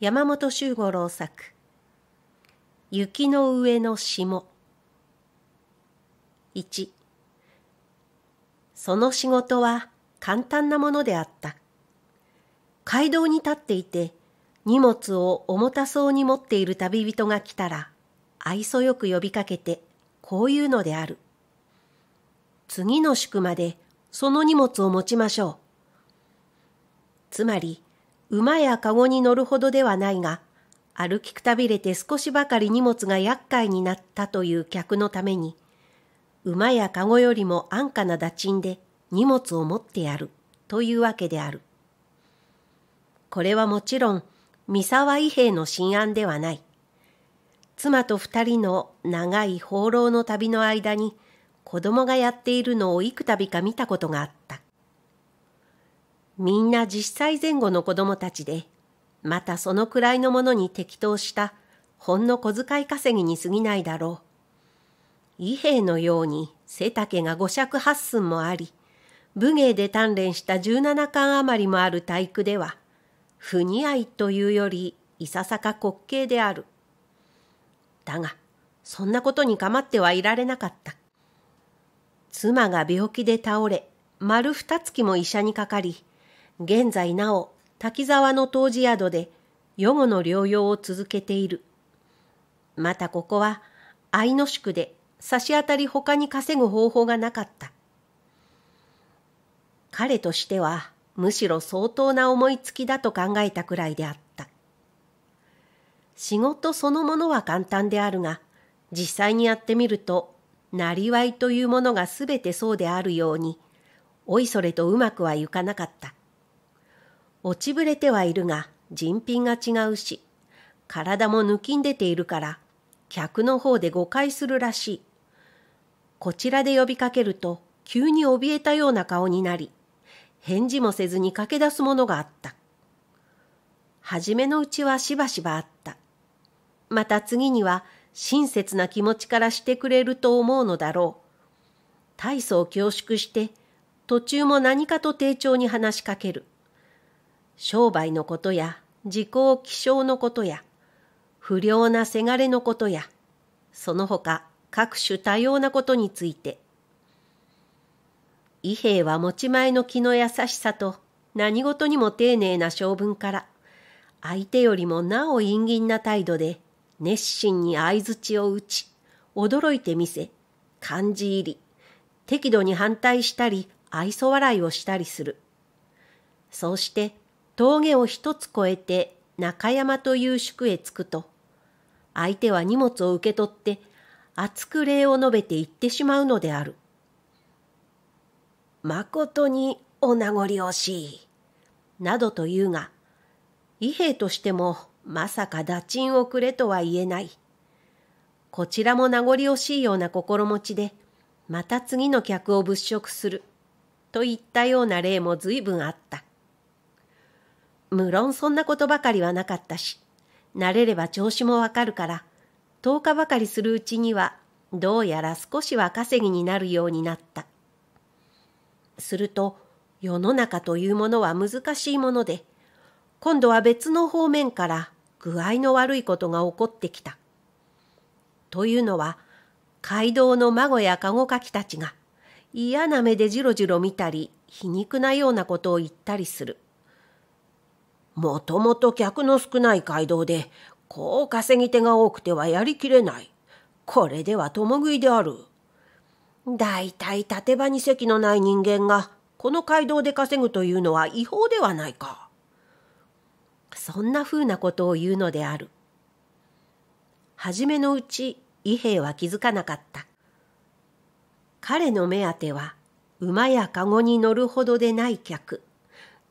山本周五郎作「雪の上の霜」1その仕事は簡単なものであった街道に立っていて荷物を重たそうに持っている旅人が来たら愛想よく呼びかけてこういうのである次の宿までその荷物を持ちましょうつまり馬やカゴに乗るほどではないが、歩きくたびれて少しばかり荷物が厄介になったという客のために、馬やカゴよりも安価な打賃で荷物を持ってやるというわけである。これはもちろん、三沢伊兵衛の新案ではない。妻と二人の長い放浪の旅の間に、子供がやっているのを幾度か見たことがあった。みんな10歳前後の子供たちで、またそのくらいのものに適当したほんの小遣い稼ぎに過ぎないだろう。伊兵衛のように背丈が五尺八寸もあり、武芸で鍛錬した十七巻余りもある体育では、不似合いというよりいささか滑稽である。だが、そんなことに構ってはいられなかった。妻が病気で倒れ、丸二月も医者にかかり、現在なお滝沢の湯治宿で予後の療養を続けている。またここは愛の宿で差し当たり他に稼ぐ方法がなかった。彼としてはむしろ相当な思いつきだと考えたくらいであった。仕事そのものは簡単であるが、実際にやってみると、なりわいというものがすべてそうであるように、おいそれとうまくはいかなかった。落ちぶれてはいるが人品が違うし、体も抜きんでているから、客の方で誤解するらしい。こちらで呼びかけると、急に怯えたような顔になり、返事もせずに駆け出すものがあった。初めのうちはしばしばあった。また次には、親切な気持ちからしてくれると思うのだろう。大層恐縮して、途中も何かと丁重に話しかける。商売のことや、時効気象のことや、不良なせがれのことや、その他各種多様なことについて。伊兵衛は持ち前の気の優しさと何事にも丁寧な性分から、相手よりもなお陰銀な態度で熱心に相槌を打ち、驚いてみせ、感じ入り、適度に反対したり愛想笑いをしたりする。そうして峠を一つ越えて中山という宿へ着くと、相手は荷物を受け取って、熱く礼を述べて行ってしまうのである。まことにお名残惜しい。などと言うが、伊兵衛としてもまさか打賃をくれとは言えない。こちらも名残惜しいような心持ちで、また次の客を物色する。といったような例も随分あった。無論そんなことばかりはなかったし、慣れれば調子もわかるから、10日ばかりするうちには、どうやら少しは稼ぎになるようになった。すると、世の中というものは難しいもので、今度は別の方面から具合の悪いことが起こってきた。というのは、街道の孫や籠かきたちが嫌な目でじろじろ見たり、皮肉なようなことを言ったりする。もともと客の少ない街道で、こう稼ぎ手が多くてはやりきれない。これでは共食いである。だいたい縦場に席のない人間が、この街道で稼ぐというのは違法ではないか。そんなふうなことを言うのである。初めのうち、伊兵衛は気づかなかった。彼の目当ては、馬や籠に乗るほどでない客。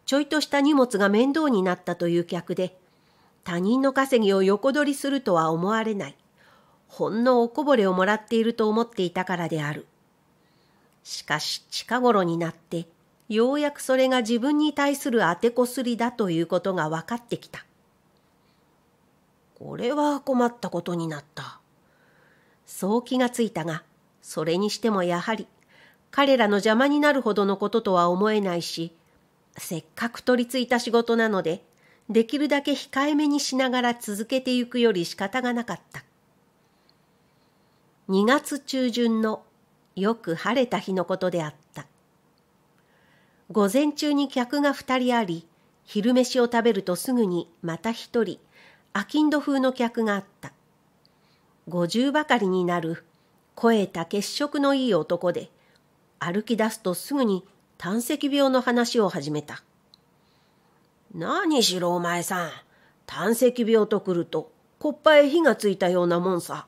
ちょいとした荷物が面倒になったという客で、他人の稼ぎを横取りするとは思われない。ほんのおこぼれをもらっていると思っていたからである。しかし近頃になって、ようやくそれが自分に対する当てこすりだということが分かってきた。これは困ったことになった。そう気がついたが、それにしてもやはり、彼らの邪魔になるほどのこととは思えないし、せっかく取り付いた仕事なので、できるだけ控えめにしながら続けてゆくより仕方がなかった。2月中旬のよく晴れた日のことであった。午前中に客が2人あり、昼飯を食べるとすぐにまた1人、アキンド風の客があった。50ばかりになる、肥えた血色のいい男で、歩き出すとすぐに胆石病の話を始めた。何しろお前さん、胆石病と来ると、こっぱへ火がついたようなもんさ。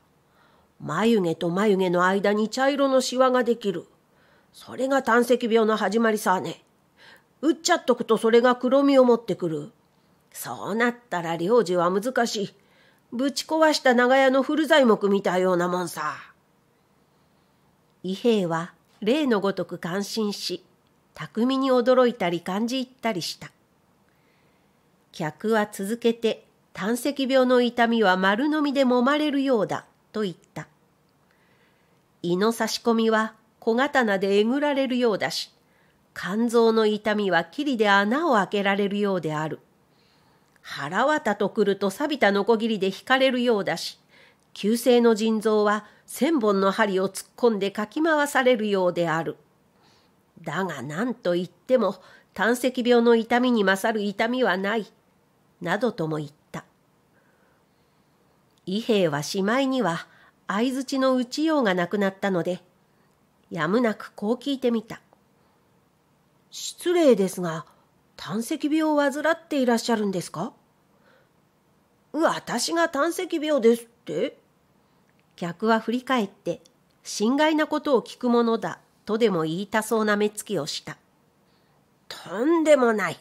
眉毛と眉毛の間に茶色のシワができる。それが胆石病の始まりさね。打っちゃっとくとそれが黒みを持ってくる。そうなったら領事は難しい。ぶち壊した長屋の古材木みたいようなもんさ。伊兵衛は例のごとく感心し、巧みに驚いたり感じ入ったりした。客は続けて、胆石病の痛みは丸飲みで揉まれるようだ、と言った。胃の差し込みは小刀でえぐられるようだし、肝臓の痛みは霧で穴を開けられるようである。腹渡とくると錆びたノコギリで引かれるようだし、急性の腎臓は千本の針を突っ込んでかき回されるようである。だが何と言っても、胆石病の痛みに勝る痛みはない、などとも言った。伊兵衛はしまいには、相づちの打ちようがなくなったので、やむなくこう聞いてみた。失礼ですが、胆石病を患っていらっしゃるんですか私が胆石病ですって客は振り返って、心外なことを聞くものだとでも言いたそうな目つきをした。とんでもない。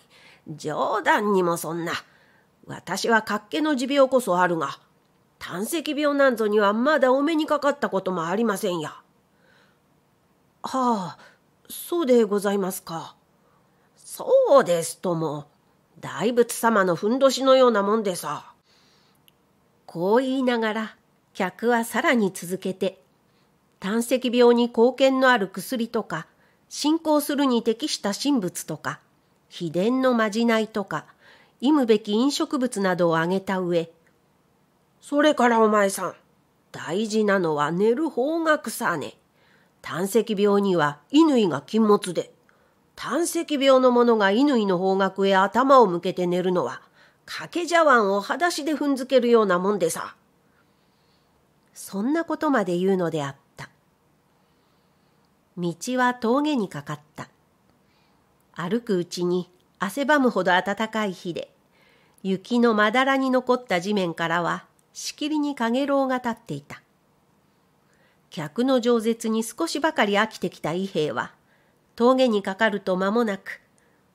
冗談にもそんな。私は脚気の持病こそあるが、胆石病なんぞにはまだお目にかかったこともありませんや。はあ、そうでございますか。そうですとも、大仏様のふんどしのようなもんでさ。こう言いながら、客はさらに続けて胆石病に貢献のある薬とか、進行するに適した神仏とか、秘伝のまじないとか、忌むべき飲食物などを挙げた上、それからお前さん、大事なのは寝る方角さね。胆石病には乾が禁物で、胆石病の者が乾の方角へ頭を向けて寝るのは、掛け茶碗を裸足で踏んづけるようなもんでさ。そんなことまで言うのであった。道は峠にかかった。歩くうちに汗ばむほど暖かい日で、雪のまだらに残った地面からは、しきりにかげろうが立っていた。客の饒舌に少しばかり飽きてきた伊兵衛は、峠にかかると間もなく、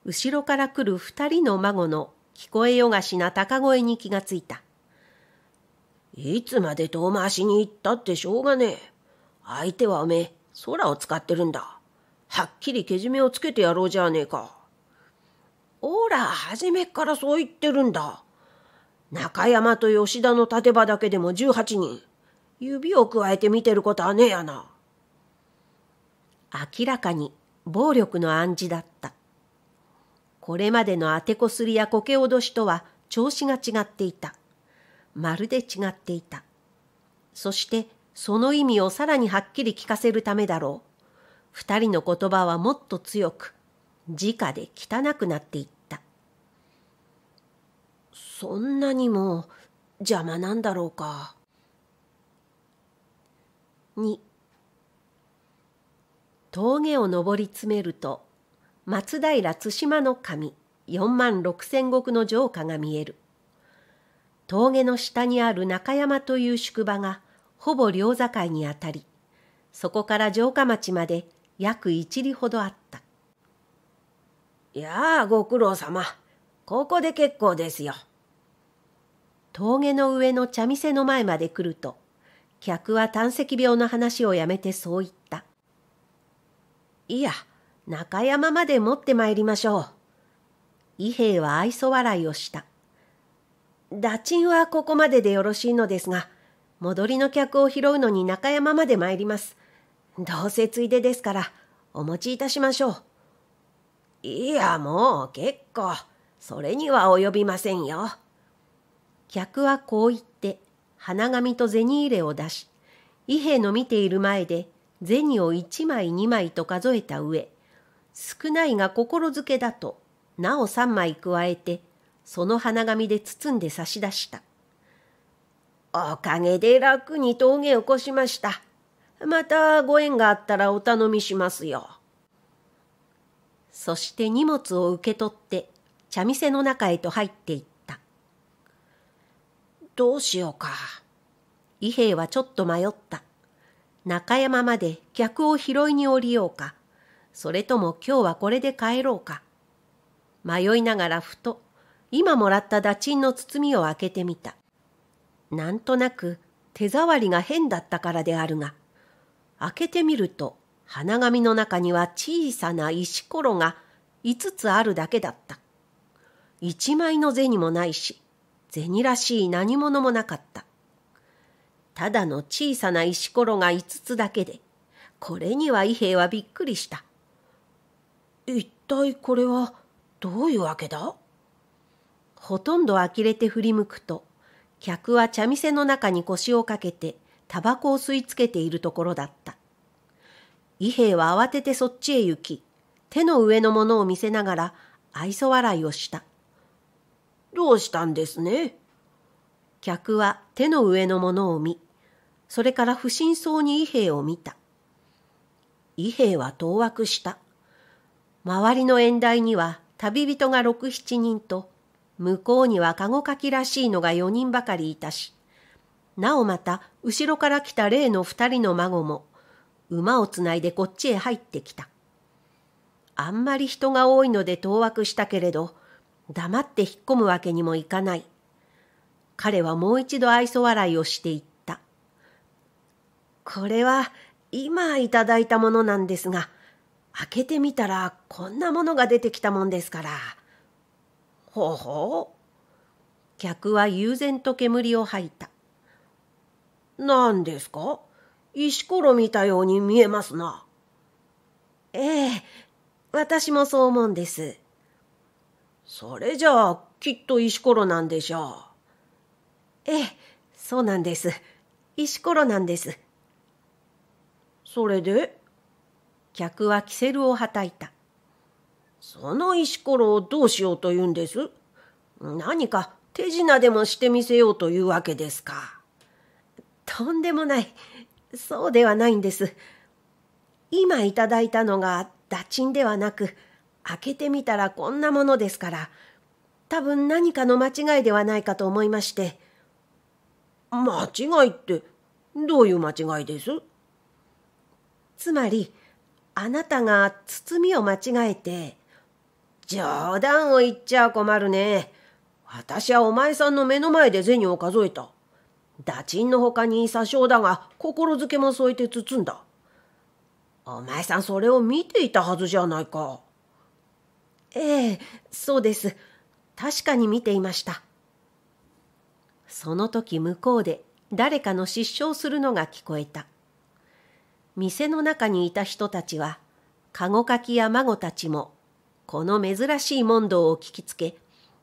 後ろから来る二人の孫の聞こえよがしな高声に気がついた。いつまで遠回しに行ったってしょうがねえ。相手はおめえ、空を使ってるんだ。はっきりけじめをつけてやろうじゃねえか。おら、初めっからそう言ってるんだ。中山と吉田の立場だけでも18人。指をくわえて見てることはねえやな。明らかに暴力の暗示だった。これまでの当てこすりやこけ脅しとは調子が違っていた。まるで違っていた。そしてその意味をさらにはっきり聞かせるためだろう。二人の言葉はもっと強く、直で汚くなっていった。そんなにも邪魔なんだろうか。峠を登り詰めると松平対馬の神4万6千石の城下が見える峠の下にある中山という宿場がほぼ両境にあたり、そこから城下町まで約一里ほどあった。いやあ、ご苦労様。ここで結構ですよ。峠の上の茶店の前まで来ると、客は胆石病の話をやめてそう言った。いや、中山まで持って参りましょう。伊兵衛は愛想笑いをした。打賃はここまででよろしいのですが、戻りの客を拾うのに中山まで参ります。どうせついでですから、お持ちいたしましょう。いや、もう結構、それには及びませんよ。客はこう言って、花紙と銭入れを出し、伊兵衛の見ている前で、銭を一枚二枚と数えた上、少ないが心づけだと、なお三枚加えて、その花紙で包んで差し出した。おかげで楽に峠を越しました。またご縁があったらお頼みしますよ。そして荷物を受け取って茶店の中へと入っていった。どうしようか。伊兵衛はちょっと迷った。中山まで客を拾いに降りようか。それとも今日はこれで帰ろうか。迷いながらふと今もらった打賃の包みを開けてみた。なんとなく手触りが変だったからであるが、開けてみると花紙の中には小さな石ころが5つあるだけだった。一枚の銭もないし、銭らしい何物もなかった。ただの小さな石ころが5つだけで、これには伊兵はびっくりした。一体これはどういうわけだほとんど呆れて振り向くと、客は茶店の中に腰をかけて、タバコを吸い付けているところだった。伊兵衛は慌ててそっちへ行き、手の上のものを見せながら愛想笑いをした。どうしたんですね客は手の上のものを見、それから不審そうに伊兵衛を見た。伊兵衛は当惑した。周りの縁台には旅人が六七人と向こうにはカゴかきらしいのが4人ばかりいたし、なおまた後ろから来た例の2人の孫も、馬をつないでこっちへ入ってきた。あんまり人が多いので当惑したけれど、黙って引っ込むわけにもいかない。彼はもう一度愛想笑いをしていった。これは今いただいたものなんですが、開けてみたらこんなものが出てきたもんですから。ほうほう。客は悠然と煙を吐いた。何ですか石ころ見たように見えますな。ええ、私もそう思うんです。それじゃあ、きっと石ころなんでしょう。ええ、そうなんです。石ころなんです。それで客はキセルをはたいた。その石ころをどうしようと言うんです何か手品でもしてみせようというわけですか。とんでもない。そうではないんです。今いただいたのが打賃ではなく、開けてみたらこんなものですから、多分何かの間違いではないかと思いまして。間違いってどういう間違いですつまり、あなたが包みを間違えて、冗談を言っちゃ困るね。私はお前さんの目の前で銭を数えた。打賃の他に詐称だが、心づけも添えて包んだ。お前さんそれを見ていたはずじゃないか。ええ、そうです。確かに見ていました。その時向こうで誰かの失笑するのが聞こえた。店の中にいた人たちは、ゴかきや孫たちもこの珍しい問答を聞きつけ、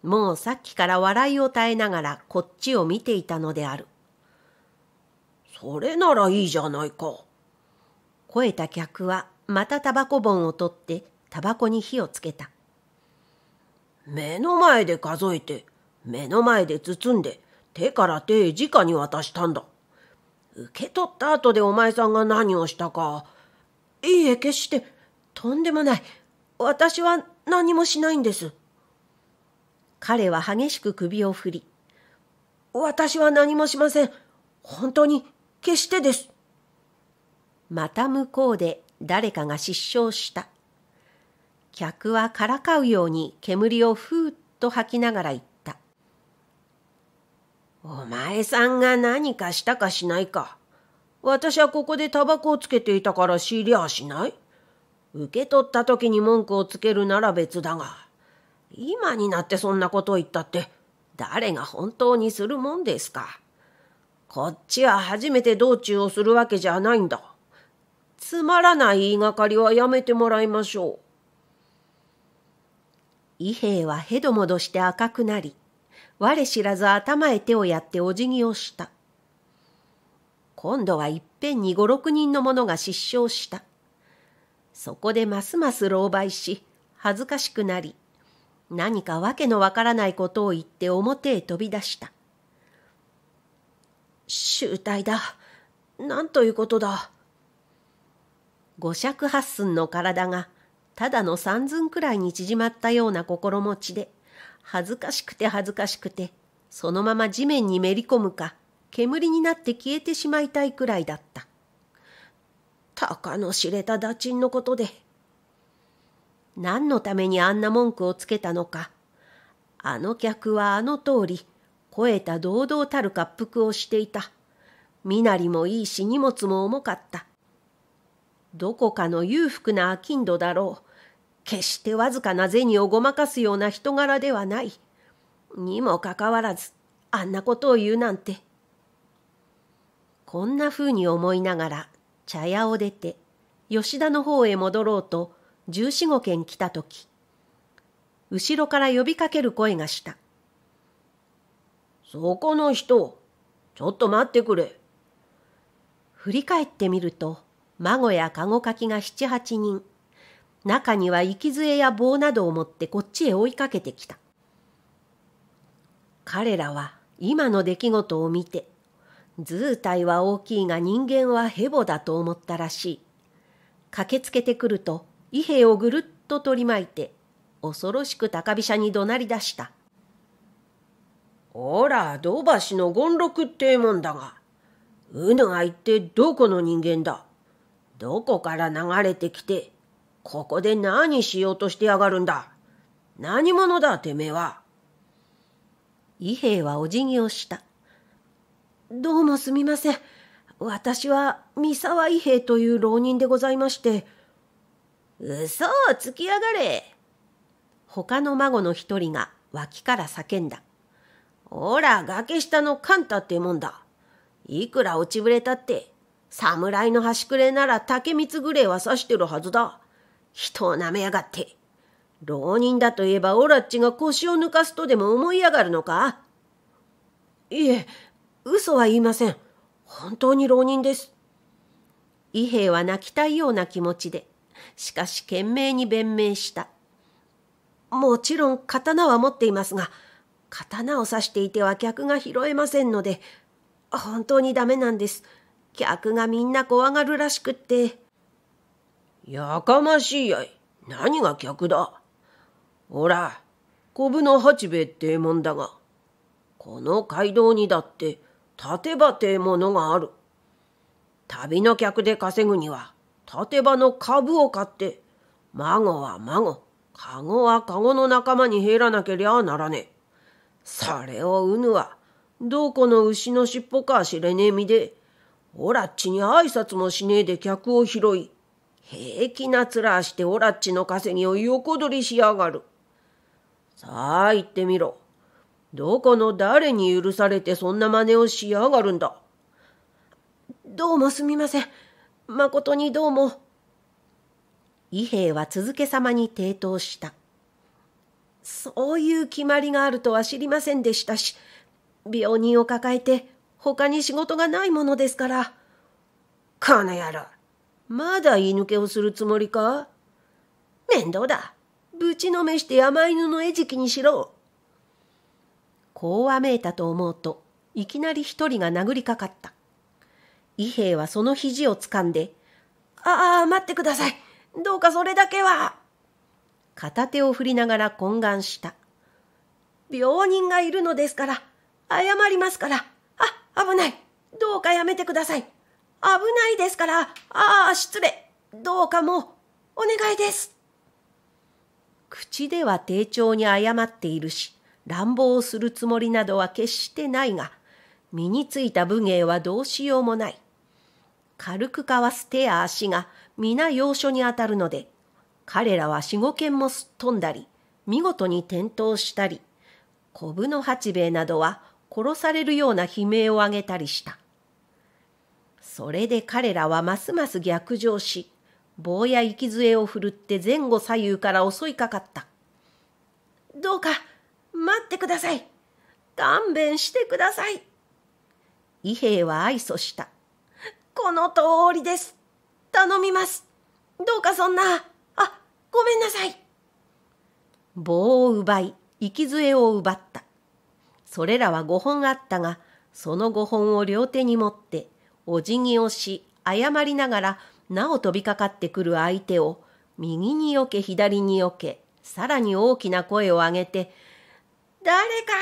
もうさっきから笑いを絶えながらこっちを見ていたのである。それならいいじゃないか。声えた客はまたタバコ盆を取ってタバコに火をつけた。目の前で数えて、目の前で包んで、手から手へ直に渡したんだ。受け取った後でお前さんが何をしたか。いいえ、決して、とんでもない。私は何もしないんです。彼は激しく首を振り、私は何もしません。本当に、決してです。また向こうで誰かが失笑した。客はからかうように煙をふーっと吐きながら言った。お前さんが何かしたかしないか。私はここでタバコをつけていたから知りゃあしない。受け取った時に文句をつけるなら別だが、今になってそんなことを言ったって、誰が本当にするもんですか。こっちは初めて道中をするわけじゃないんだ。つまらない言いがかりはやめてもらいましょう。伊兵衛はへどもどして赤くなり、我知らず頭へ手をやってお辞儀をした。今度はいっぺんに五六人の者が失笑した。そこでますます狼狽し、恥ずかしくなり、何かわけのわからないことを言って表へ飛び出した。醜態だ。なんということだ。五尺八寸の体が、ただの三寸くらいに縮まったような心持ちで、恥ずかしくて恥ずかしくて、そのまま地面にめり込むか、煙になって消えてしまいたいくらいだった。たかの知れた打賃のことで。何のためにあんな文句をつけたのか。あの客はあの通り、肥えた堂々たる滑腹をしていた。身なりもいいし荷物も重かった。どこかの裕福な商人だろう。決してわずかな銭をごまかすような人柄ではない。にもかかわらず、あんなことを言うなんて。こんなふうに思いながら茶屋を出て、吉田の方へ戻ろうと、十四五軒来た時後ろから呼びかける声がした。そこの人、ちょっと待ってくれ。振り返ってみると、孫や籠かきが七八人、中には息杖や棒などを持ってこっちへ追いかけてきた。彼らは今の出来事を見て、図体は大きいが人間はヘボだと思ったらしい。駆けつけてくると、伊兵衛をぐるっと取り巻いて、恐ろしく高飛車に怒鳴り出した。おら、土橋の権六ってえもんだが、うぬが言ってどこの人間だどこから流れてきて、ここで何しようとしてやがるんだ何者だ、てめえは。伊兵衛はお辞儀をした。どうもすみません。私は三沢伊兵衛という浪人でございまして。嘘をつきやがれ。他の孫の一人が脇から叫んだ。おら、崖下のカンタってもんだ。いくら落ちぶれたって、侍の端くれなら竹光ぐれは刺してるはずだ。人を舐めやがって。浪人だといえばオラっちが腰を抜かすとでも思いやがるのかいえ、嘘は言いません。本当に浪人です。伊兵衛は泣きたいような気持ちで、しかし懸命に弁明した。もちろん刀は持っていますが、刀を刺していては客が拾えませんので、本当にダメなんです。客がみんな怖がるらしくって。やかましいやい。何が客だ。ほら、コブの八兵衛ってえもんだが、この街道にだって立て場てものがある。旅の客で稼ぐには、立て場の株を買って、孫は孫、籠は籠の仲間に減らなけりゃならねえ。それをうぬは、どこの牛の尻尾か知れねえみで、オラッチに挨拶もしねえで客を拾い、平気な面してオラッチの稼ぎを横取りしやがる。さあ行ってみろ。どこの誰に許されてそんな真似をしやがるんだ。どうもすみません。誠にどうも。伊兵衛は続けさまに抵当した。そういう決まりがあるとは知りませんでしたし、病人を抱えて他に仕事がないものですから。この野郎、まだ言い抜けをするつもりか面倒だ。ぶちのめして山犬の餌食にしろ。こうわめいたと思うと、いきなり一人が殴りかかった。伊兵衛はその肘をつかんで、ああ、待ってください。どうかそれだけは。片手を振りながら懇願した。病人がいるのですから、謝りますから、あ、危ない。どうかやめてください。危ないですから、ああ、失礼。どうかもう、お願いです。口では丁重に謝っているし、乱暴をするつもりなどは決してないが、身についた武芸はどうしようもない。軽くかわす手や足が皆要所に当たるので、彼らは四五軒もすっ飛んだり、見事に転倒したり、コブの八兵衛などは殺されるような悲鳴を上げたりした。それで彼らはますます逆上し、棒や息杖を振るって前後左右から襲いかかった。どうか、待ってください勘弁してください伊兵衛は愛想した。この通りです。頼みます。どうかそんな。あ、ごめんなさい。棒を奪い、息杖を奪った。それらは5本あったが、その5本を両手に持って、お辞儀をし、謝りながら、なお飛びかかってくる相手を、右によけ左によけ、さらに大きな声を上げて、誰か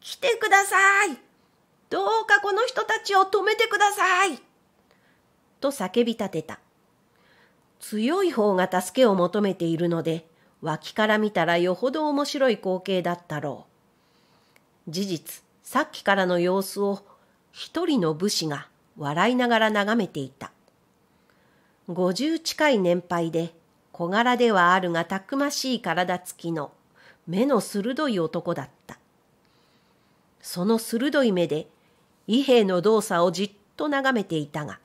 来てくださいどうかこの人たちを止めてくださいと叫び立てた。強い方が助けを求めているので、脇から見たらよほど面白い光景だったろう。事実、さっきからの様子を一人の武士が笑いながら眺めていた。五十近い年配で、小柄ではあるがたくましい体つきの目の鋭い男だった。その鋭い目で伊兵衛の動作をじっと眺めていたが、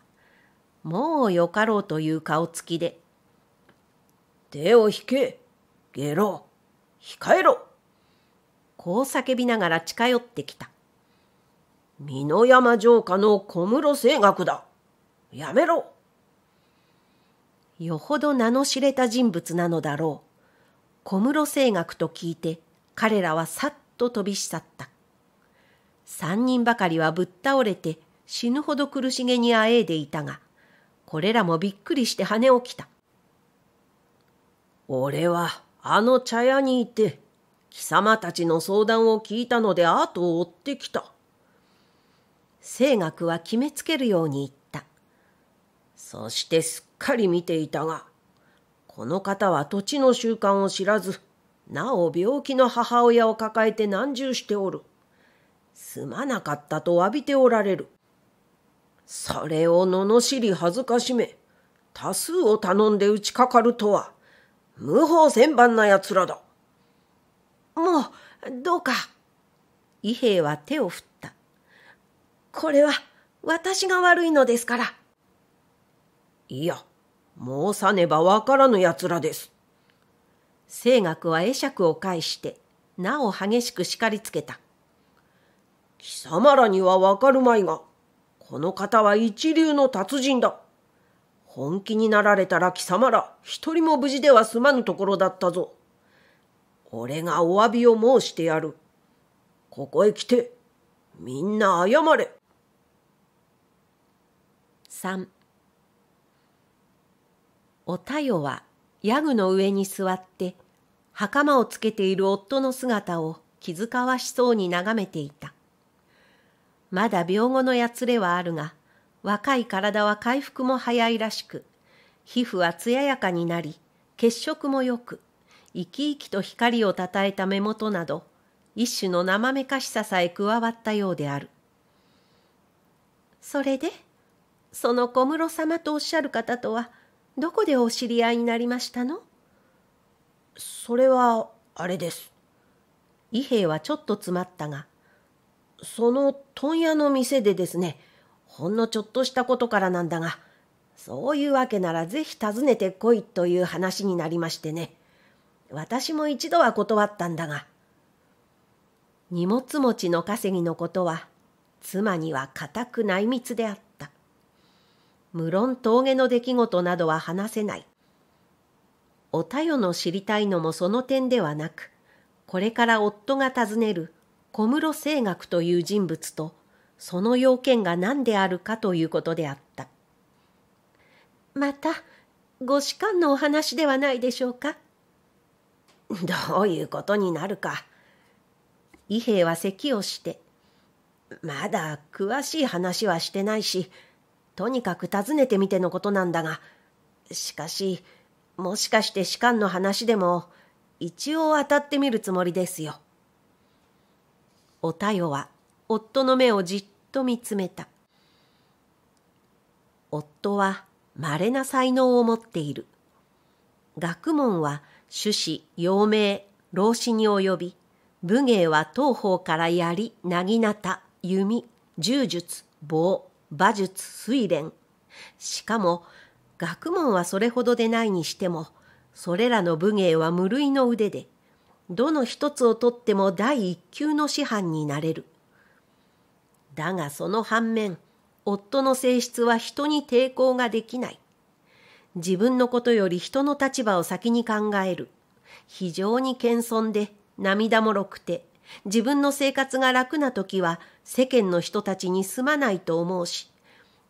もうよかろうという顔つきで、手を引け、下ろ、控えろ。こう叫びながら近寄ってきた。美濃山城下の小室清学だ。やめろ。よほど名の知れた人物なのだろう。小室声楽と聞いて彼らはさっと飛び去った。三人ばかりはぶっ倒れて死ぬほど苦しげにあえいでいたが、これらもびっくりして跳ね起きた。俺はあの茶屋にいて、貴様たちの相談を聞いたので後を追ってきた。清学は決めつけるように言った。そしてすっかり見ていたが、この方は土地の習慣を知らず、なお病気の母親を抱えて難渋しておる。すまなかったと詫びておられる。それを罵りずかしめ、多数を頼んで打ちかかるとは、無法千番な奴らだ。もう、どうか。伊兵衛は手を振った。これは、私が悪いのですから。いや、申さねばわからぬ奴らです。清学は会釈を介して、なお激しく叱りつけた。貴様らにはわかるまいが、この方は一流の達人だ。本気になられたら貴様ら一人も無事では済まぬところだったぞ。俺がお詫びを申してやる。ここへ来て、みんな謝れ。3おたよはヤグの上に座って袴をつけている夫の姿を気遣わしそうに眺めていた。まだ病後のやつれはあるが、若い体は回復も早いらしく、皮膚は艶やかになり、血色もよく、生き生きと光をたたえた目元など、一種の生めかしささえ加わったようである。それで、その小室様とおっしゃる方とは、どこでお知り合いになりましたのそれは、あれです。伊兵衛はちょっと詰まったが、その問屋の店でですね、ほんのちょっとしたことからなんだが、そういうわけならぜひ訪ねてこいという話になりましてね。私も一度は断ったんだが。荷物持ちの稼ぎのことは、妻には固く内密であった。無論峠の出来事などは話せない。おたよの知りたいのもその点ではなく、これから夫が訪ねる小室清学という人物と、その要件が何であるかということであった。また、ご士官のお話ではないでしょうか。どういうことになるか。伊兵衛は咳をして、まだ詳しい話はしてないし、とにかく訪ねてみてのことなんだが、しかし、もしかして士官の話でも、一応当たってみるつもりですよ。おたよは、夫の目をじっと見つめた。夫は、稀な才能を持っている。学問は、種子、陽明、老子に及び、武芸は東方から槍、薙刀、弓、柔術、棒、馬術水練しかも学問はそれほどでないにしてもそれらの武芸は無類の腕でどの一つをとっても第一級の師範になれるだがその反面夫の性質は人に抵抗ができない自分のことより人の立場を先に考える非常に謙遜で涙もろくて自分の生活が楽な時は世間の人たちにすまないと思うし、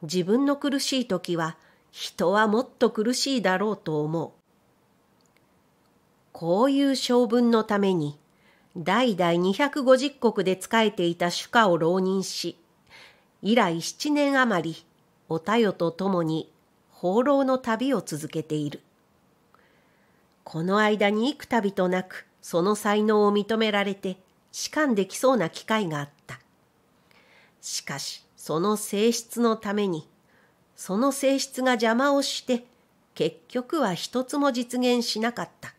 自分の苦しい時は人はもっと苦しいだろうと思う。こういう性分のために、代々250国で仕えていた主家を浪人し、以来7年余り、おたよと共に放浪の旅を続けている。この間に幾度となく、その才能を認められて、仕官できそうな機会があった。しかし、その性質のために、その性質が邪魔をして、結局は一つも実現しなかった。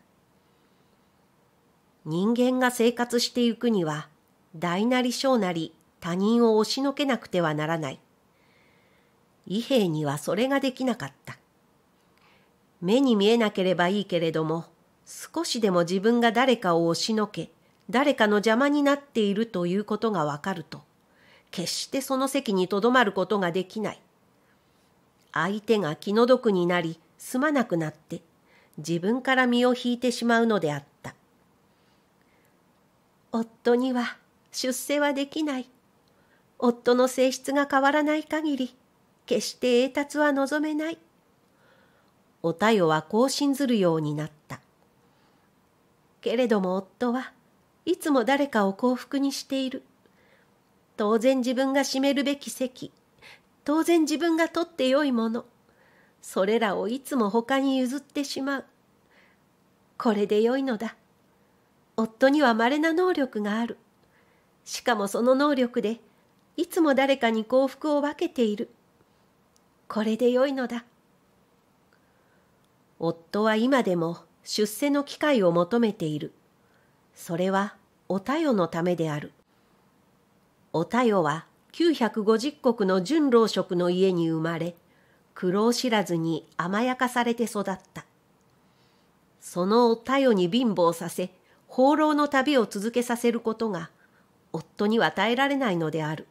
人間が生活してゆくには、大なり小なり他人を押しのけなくてはならない。異兵にはそれができなかった。目に見えなければいいけれども、少しでも自分が誰かを押しのけ、誰かの邪魔になっているということがわかると、決してその席にとどまることができない。相手が気の毒になり、すまなくなって、自分から身を引いてしまうのであった。夫には出世はできない。夫の性質が変わらない限り、決して栄達は望めない。おたよはこう信ずるようになった。けれども夫はいつも誰かを幸福にしている。当然自分が占めるべき席、当然自分が取ってよいもの、それらをいつも他に譲ってしまう。これでよいのだ。夫には稀な能力がある。しかもその能力で、いつも誰かに幸福を分けている。これでよいのだ。夫は今でも出世の機会を求めている。それはおたよのためである。おたよは950国の純老職の家に生まれ、苦労知らずに甘やかされて育った。そのおたよに貧乏させ、放浪の旅を続けさせることが、夫には耐えられないのである。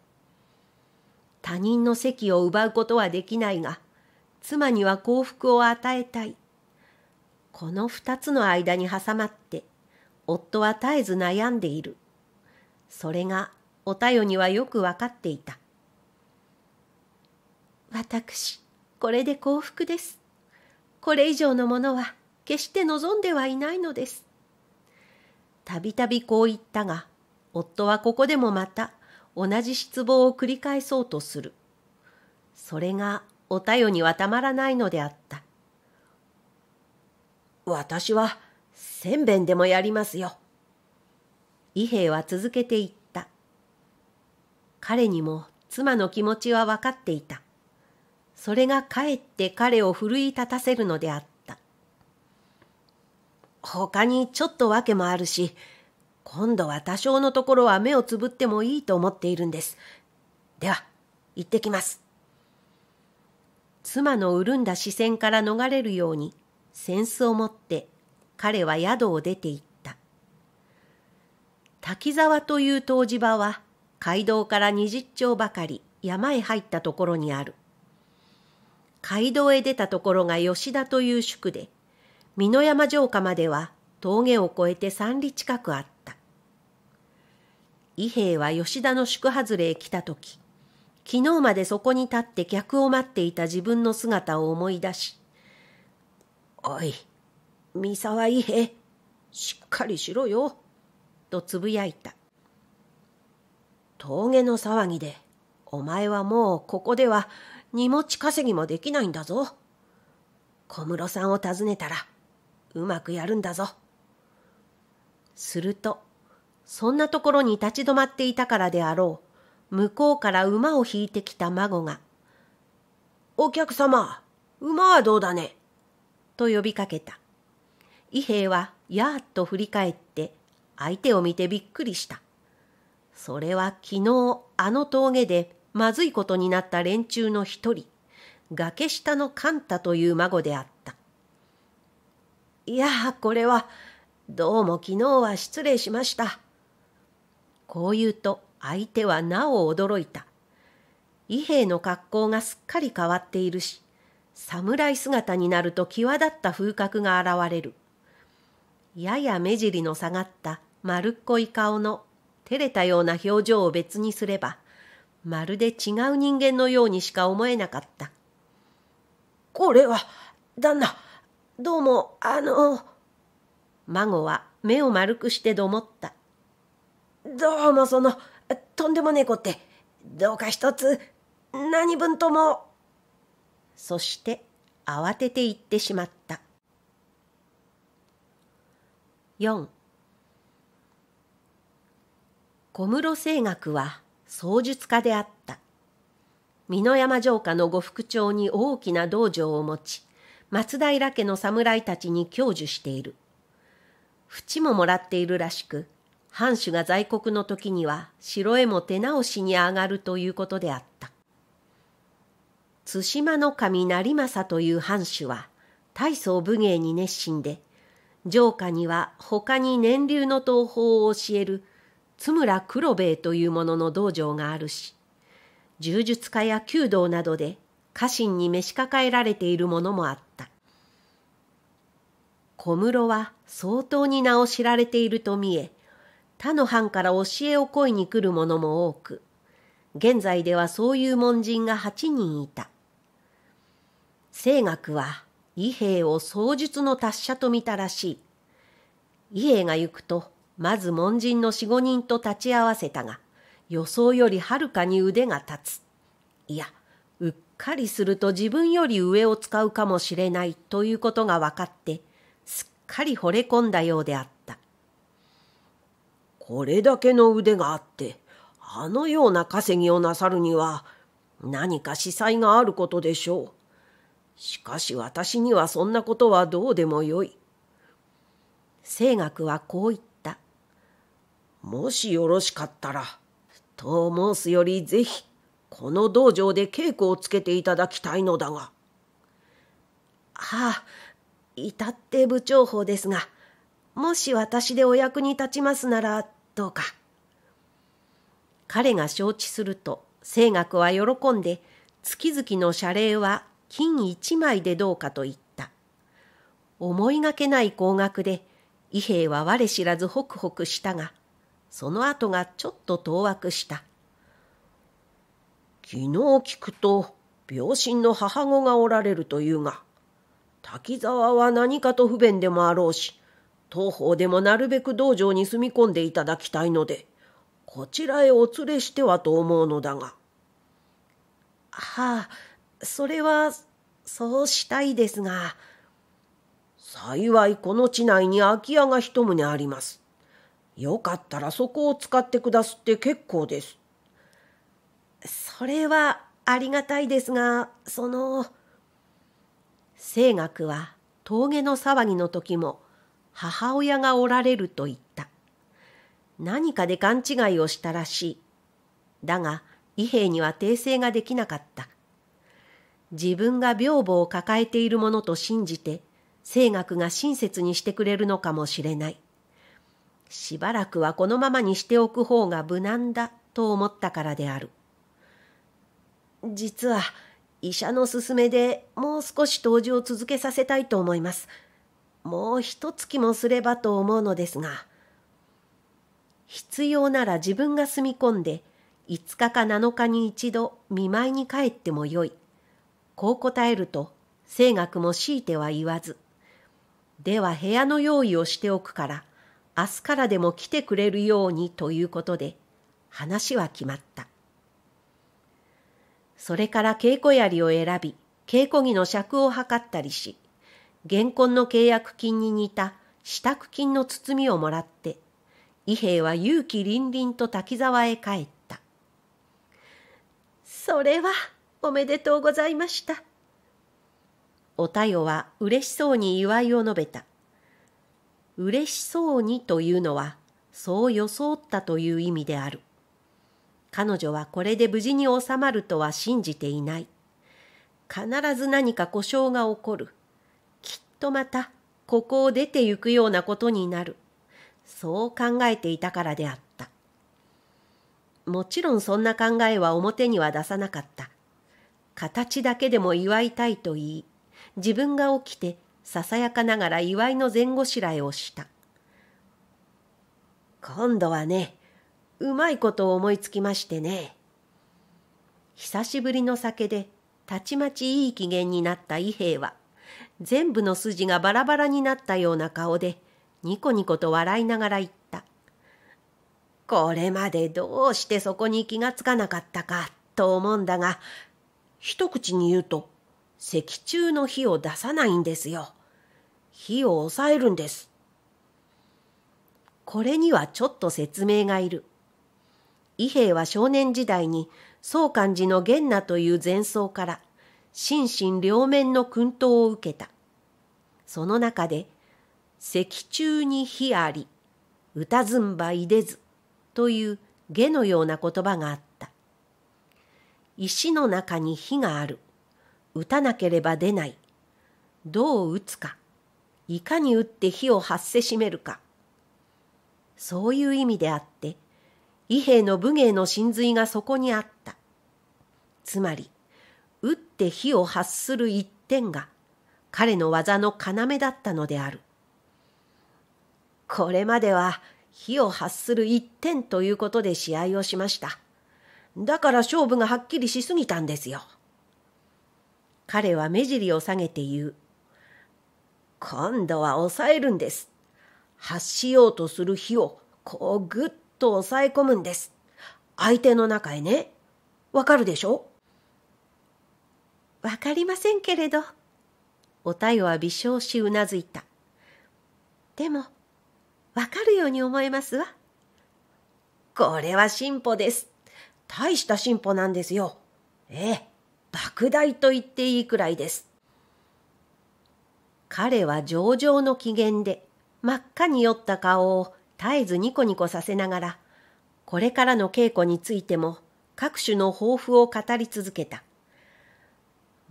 他人の席を奪うことはできないが、妻には幸福を与えたい。この二つの間に挟まって、夫は絶えず悩んでいる。それがおたよにはよくわかっていた。私、これで幸福です。これ以上のものは決して望んではいないのです。たびたびこう言ったが、夫はここでもまた同じ失望を繰り返そうとする。それがおたよにはたまらないのであった。私は、せんべんでもやりますよ。伊兵衛は続けて言った。彼にも妻の気持ちは分かっていた。それがかえって彼を奮い立たせるのであった。他にちょっと訳もあるし、今度は多少のところは目をつぶってもいいと思っているんです。では、行ってきます。妻の潤んだ視線から逃れるように、扇子を持って彼は宿を出て行った。滝沢という湯治場は、街道から20丁ばかり山へ入ったところにある。街道へ出たところが吉田という宿で、美濃山城下までは峠を越えて三里近くあった。伊兵衛は吉田の宿外れへ来た時、昨日までそこに立って客を待っていた自分の姿を思い出し、おい、三沢伊兵衛、しっかりしろよ、とつぶやいた。峠の騒ぎで、お前はもうここでは荷持稼ぎもできないんだぞ。小室さんを訪ねたら、うまくやるんだぞ。すると、そんなところに立ち止まっていたからであろう、向こうから馬を引いてきた孫が、お客様、馬はどうだね。と呼びかけた。伊兵衛はやーっと振り返って、相手を見てびっくりした。それは昨日あの峠でまずいことになった連中の一人崖下のカンタという孫であったいやこれはどうも昨日は失礼しましたこう言うと相手はなお驚いた伊兵衛の格好がすっかり変わっているし侍姿になると際立った風格が現れるやや目尻の下がった丸っこい顔の照れたような表情を別にすれば、まるで違う人間のようにしか思えなかった。これは、旦那、どうも、あの、孫は目を丸くしてどもった。どうもその、とんでもねえ子って、どうか一つ、何分とも。そして、慌てて行ってしまった。4小室清学は創術家であった。美濃山城下の呉服町に大きな道場を持ち、松平家の侍たちに享受している。淵ももらっているらしく、藩主が在国の時には城へも手直しに上がるということであった。対馬の神成政という藩主は大層武芸に熱心で、城下には他に年流の東方を教える津村黒兵衛という者の道場があるし、柔術家や弓道などで家臣に召し抱えられているものもあった。小室は相当に名を知られていると見え、他の藩から教えを請いに来る者も多く、現在ではそういう門人が8人いた。清学は伊兵衛を創術の達者と見たらしい。伊兵衛が行くとまず門人の四五人と立ち合わせたが、予想よりはるかに腕が立つ。いや、うっかりすると自分より上を使うかもしれないということが分かって、すっかり惚れ込んだようであった。これだけの腕があって、あのような稼ぎをなさるには、何か司祭があることでしょう。しかし私にはそんなことはどうでもよい。清学はこう言った。もしよろしかったら、と申すよりぜひ、この道場で稽古をつけていただきたいのだが。ああ、至って部長法ですが、もし私でお役に立ちますなら、どうか。彼が承知すると、清学は喜んで、月々の謝礼は金一枚でどうかと言った。思いがけない高額で、伊兵衛は我知らずホクホクしたが、その後がちょっと当惑した昨日聞くと病身の母子がおられるというが滝沢は何かと不便でもあろうし当方でもなるべく道場に住み込んでいただきたいのでこちらへお連れしてはと思うのだが。はあそれはそうしたいですが幸いこの地内に空き家が一棟ありますよかったらそこを使ってくだすって結構です。それはありがたいですが、その。清学は峠の騒ぎの時も母親がおられると言った。何かで勘違いをしたらしい。だが、伊兵衛には訂正ができなかった。自分が病母を抱えているものと信じて、清学が親切にしてくれるのかもしれない。しばらくはこのままにしておく方が無難だと思ったからである。実は医者の勧めでもう少し当時を続けさせたいと思います。もう一月もすればと思うのですが。必要なら自分が住み込んで5日か7日に一度見舞いに帰ってもよい。こう答えると声楽も強いては言わず。では部屋の用意をしておくから明日からでも来てくれるようにということで話は決まった。それから稽古槍を選び、稽古着の尺を測ったりし、現婚の契約金に似た支度金の包みをもらって、伊兵衛は勇気凛々と滝沢へ帰った。それはおめでとうございました。おたよは嬉しそうに祝いを述べた。嬉しそうにというのは、そう装ったという意味である。彼女はこれで無事に収まるとは信じていない。必ず何か故障が起こる。きっとまた、ここを出て行くようなことになる。そう考えていたからであった。もちろんそんな考えは表には出さなかった。形だけでも祝いたいと言い、自分が起きてささやかながら祝いの前後しらえをした。今度はね、うまいことを思いつきましてね。久しぶりの酒で、たちまちいい機嫌になった伊兵衛は、全部の筋がバラバラになったような顔で、ニコニコと笑いながら言った。これまでどうしてそこに気がつかなかったか、と思うんだが、一口に言うと、石柱の火を出さないんですよ。火を抑えるんです。これにはちょっと説明がいる。伊兵衛は少年時代に宗寛寺の源那という禅僧から心身両面の薫陶を受けた。その中で、石柱に火あり、歌ずんばいでずという下のような言葉があった。石の中に火がある。打たなければ出ない。どう打つか。いかに打って火を発せしめるか。そういう意味であって、伊兵の武芸の真髄がそこにあった。つまり、打って火を発する一点が、彼の技の要だったのである。これまでは、火を発する一点ということで試合をしました。だから勝負がはっきりしすぎたんですよ。彼は目尻を下げて言う。今度は抑えるんです。発しようとする火をこうぐっと抑え込むんです。相手の中へね。わかるでしょわかりませんけれど。おたよは微笑しうなずいた。でも、わかるように思えますわ。これは進歩です。大した進歩なんですよ。ええ。莫大と言っていいくらいです。彼は上々の機嫌で、真っ赤に酔った顔を絶えずニコニコさせながら、これからの稽古についても各種の抱負を語り続けた。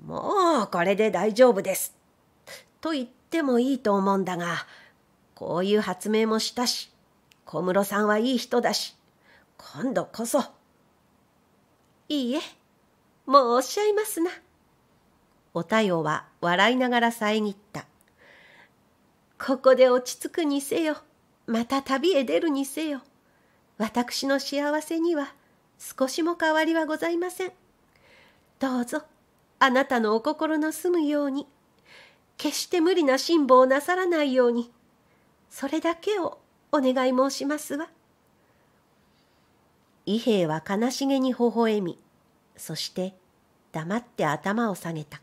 もうこれで大丈夫です。と言ってもいいと思うんだが、こういう発明もしたし、小室さんはいい人だし、今度こそ。いいえ。もうおっしゃいますな。おたよは笑いながら遮った。ここで落ち着くにせよ、また旅へ出るにせよ、私の幸せには少しも変わりはございません。どうぞ、あなたのお心の住むように、決して無理な辛抱をなさらないように、それだけをお願い申しますわ。伊兵衛は悲しげに微笑み、そして黙って頭を下げた。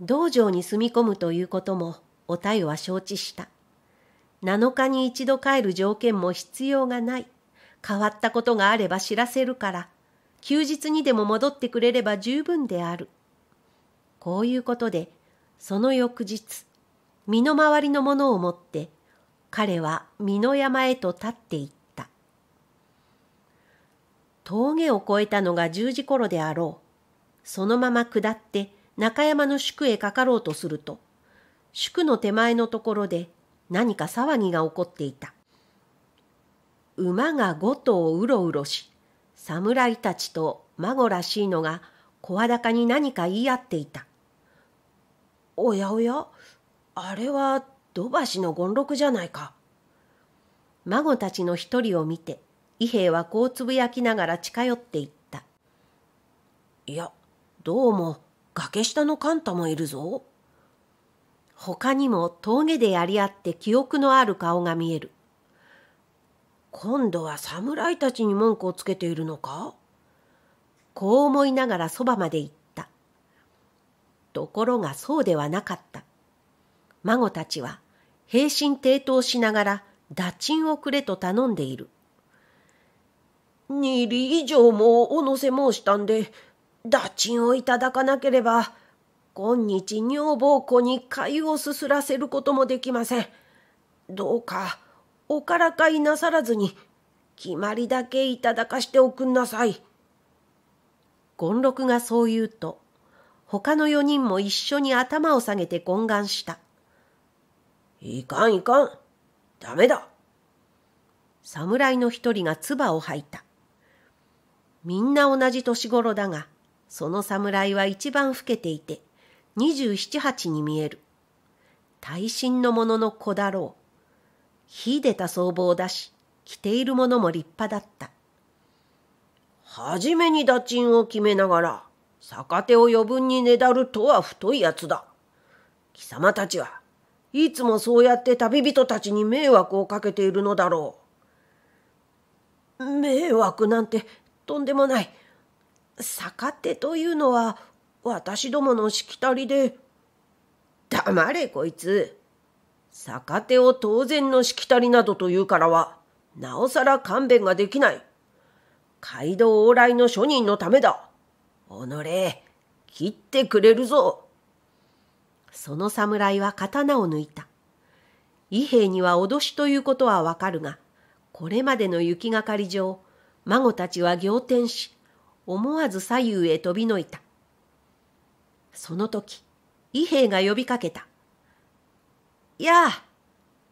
道場に住み込むということもおたよは承知した。7日に一度帰る条件も必要がない。変わったことがあれば知らせるから、休日にでも戻ってくれれば十分である。こういうことで、その翌日、身の回りのものを持って、彼は身の山へと立っていった。峠を越えたのが十0時頃であろう。そのまま下って中山の宿へかかろうとすると、宿の手前のところで何か騒ぎが起こっていた。馬が5頭うろうろし、侍たちと孫らしいのが声高に何か言い合っていた。おやおや、あれは土橋の権六じゃないか。孫たちの一人を見て、伊兵衛はこうつぶやきながら近寄っていった。いや、どうも崖下のカンタもいるぞ。他にも峠でやり合って記憶のある顔が見える。今度は侍たちに文句をつけているのかこう思いながらそばまで行った。ところがそうではなかった。孫たちは平身抵当しながら打賃をくれと頼んでいる。2里以上もお乗せ申したんで、打賃をいただかなければ、今日女房子に粥をすすらせることもできません。どうか、おからかいなさらずに、決まりだけいただかしておくんなさい。権六がそう言うと、他の四人も一緒に頭を下げて懇願した。いかんいかん、ダメだ。侍の一人が唾を吐いた。みんな同じ年頃だが、その侍は一番老けていて、二十七八に見える。耐震の者の子だろう。火出た僧帽だし、着ているものも立派だった。はじめに打賃を決めながら、逆手を余分にねだるとは太いやつだ。貴様たちはいつもそうやって旅人たちに迷惑をかけているのだろう。迷惑なんてとんでもない。逆手というのは私どものしきたりで。黙れこいつ。逆手を当然のしきたりなどというからは、なおさら勘弁ができない。街道往来の諸人のためだ。己切ってくれるぞ。その侍は刀を抜いた。伊兵には脅しということはわかるが、これまでの雪がかり上、孫たちは仰天し、思わず左右へ飛びのいた。その時、伊兵衛が呼びかけた。やあ、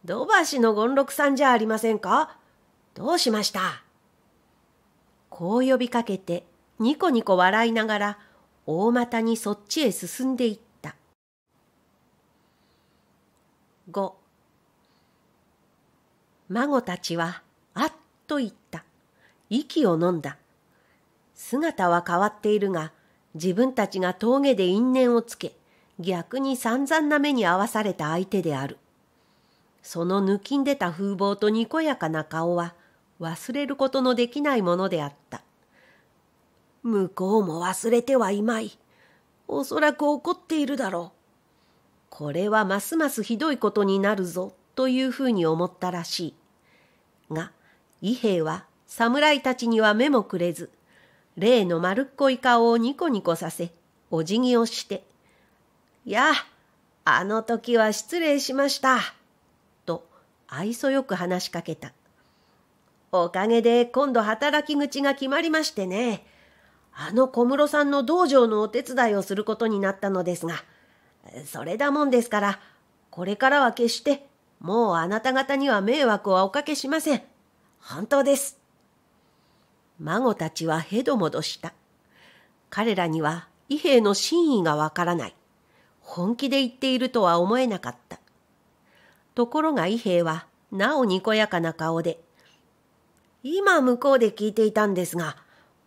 土橋の権六さんじゃありませんかどうしましたこう呼びかけて、ニコニコ笑いながら、大股にそっちへ進んでいった。5孫たちは、あっと言った。息を呑んだ。姿は変わっているが、自分たちが峠で因縁をつけ、逆に散々な目に遭わされた相手である。その抜きんでた風貌とにこやかな顔は、忘れることのできないものであった。向こうも忘れてはいまい。おそらく怒っているだろう。これはますますひどいことになるぞ、というふうに思ったらしい。が、伊兵衛は侍たちには目もくれず、例の丸っこい顔をニコニコさせ、お辞儀をして、やあ、あの時は失礼しました。と、愛想よく話しかけた。おかげで今度働き口が決まりましてね。あの小室さんの道場のお手伝いをすることになったのですが、それだもんですから、これからは決して、もうあなた方には迷惑はおかけしません。本当です。孫たちはヘド戻した。彼らには伊兵衛の真意がわからない。本気で言っているとは思えなかった。ところが伊兵衛は、なおにこやかな顔で、今向こうで聞いていたんですが、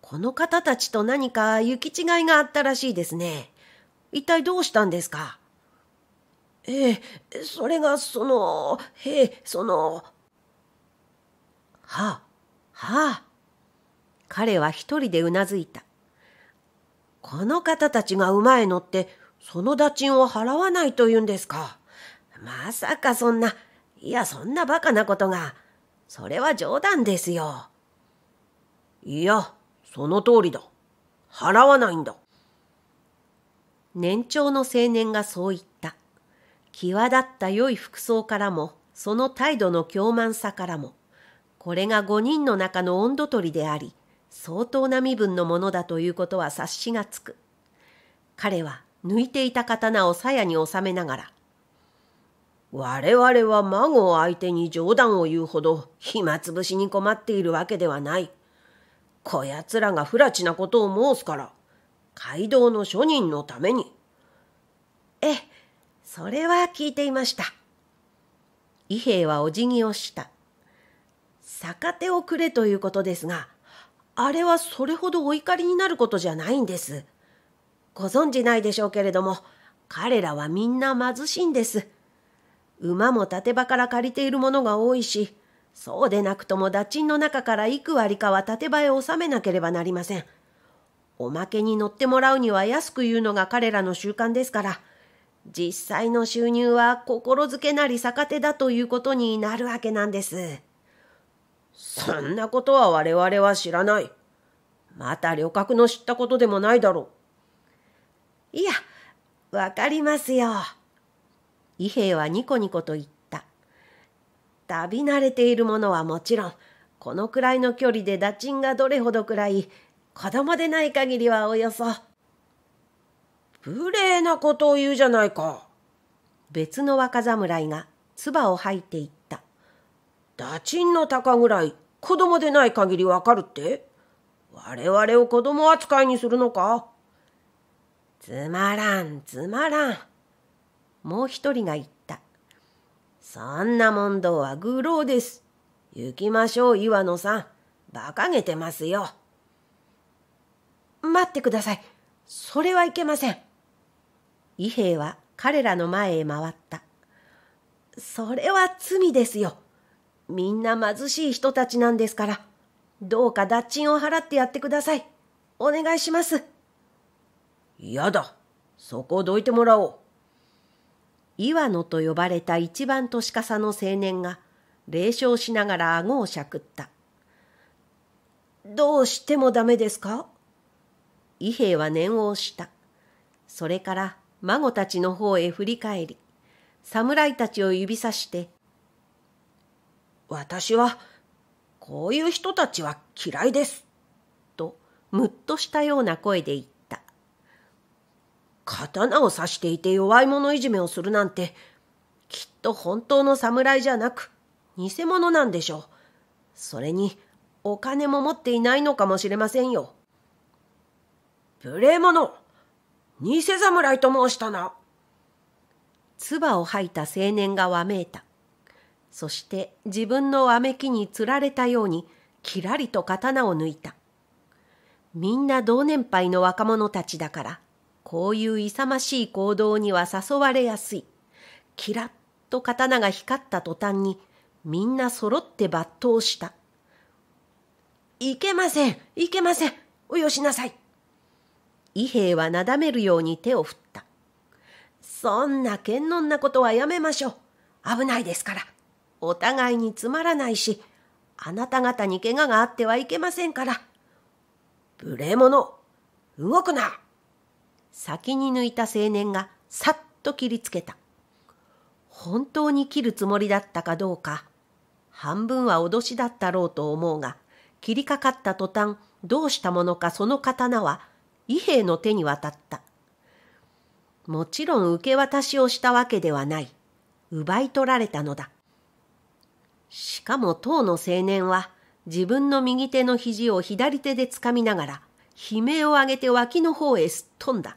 この方たちと何か行き違いがあったらしいですね。一体どうしたんですかええ、それがその、へえ、その。はあ、はあ。彼は一人でうなずいた。この方たちが馬へ乗って、その打賃を払わないと言うんですか。まさかそんな、いやそんな馬鹿なことが、それは冗談ですよ。いや、その通りだ。払わないんだ。年長の青年がそう言った。際立った良い服装からも、その態度の凶慢さからも、これが五人の中の温度取りであり、相当な身分のものだということは察しがつく。彼は抜いていた刀を鞘に収めながら、我々は孫を相手に冗談を言うほど暇つぶしに困っているわけではない。こやつらが不埒なことを申すから、街道の庶人のために。ええ、それは聞いていました。伊兵衛はお辞儀をした。逆手をくれということですが、あれはそれほどお怒りになることじゃないんです。ご存じないでしょうけれども、彼らはみんな貧しいんです。馬も縦場から借りているものが多いし、そうでなくとも打賃の中から幾割かは建場へ納めなければなりません。おまけに乗ってもらうには安く言うのが彼らの習慣ですから、実際の収入は心づけなり逆手だということになるわけなんです。そんなことは我々は知らない。また旅客の知ったことでもないだろう。いや、わかりますよ。伊兵衛はニコニコと言った。旅慣れているものはもちろん、このくらいの距離で打賃がどれほどくらい、子供でない限りはおよそ。無礼なことを言うじゃないか。別の若侍が唾を吐いていた。家賃の高ぐらい子供でない限りわかるって我々を子供扱いにするのかつまらんつまらん。もう一人が言った。そんな問答は愚弄です。行きましょう岩野さん。馬鹿げてますよ。待ってください。それはいけません。伊兵衛は彼らの前へ回った。それは罪ですよ。みんな貧しい人たちなんですから、どうか脱賃を払ってやってください。お願いします。嫌だ。そこをどいてもらおう。岩野と呼ばれた一番年かさの青年が、冷笑しながら顎をしゃくった。どうしてもダメですか伊兵衛は念を押した。それから孫たちの方へ振り返り、侍たちを指さして私は、こういう人たちは嫌いです。と、むっとしたような声で言った。刀を刺していて弱い者いじめをするなんて、きっと本当の侍じゃなく、偽物なんでしょう。それに、お金も持っていないのかもしれませんよ。無礼者偽侍と申したな。唾を吐いた青年がわめいた。そして自分のわめきにつられたようにきらりと刀を抜いた。みんな同年配の若者たちだから、こういう勇ましい行動には誘われやすい。きらっと刀が光った途端に、みんな揃って抜刀した。いけません、いけません、およしなさい。伊兵はなだめるように手を振った。そんな剣のんなことはやめましょう。危ないですから。お互いにつまらないし、あなた方に怪我があってはいけませんから。無礼者、動くな先に抜いた青年がさっと切りつけた。本当に切るつもりだったかどうか、半分は脅しだったろうと思うが、切りかかった途端、どうしたものかその刀は、伊兵衛の手に渡った。もちろん受け渡しをしたわけではない。奪い取られたのだ。しかも当の青年は自分の右手の肘を左手で掴みながら悲鳴を上げて脇の方へすっ飛んだ。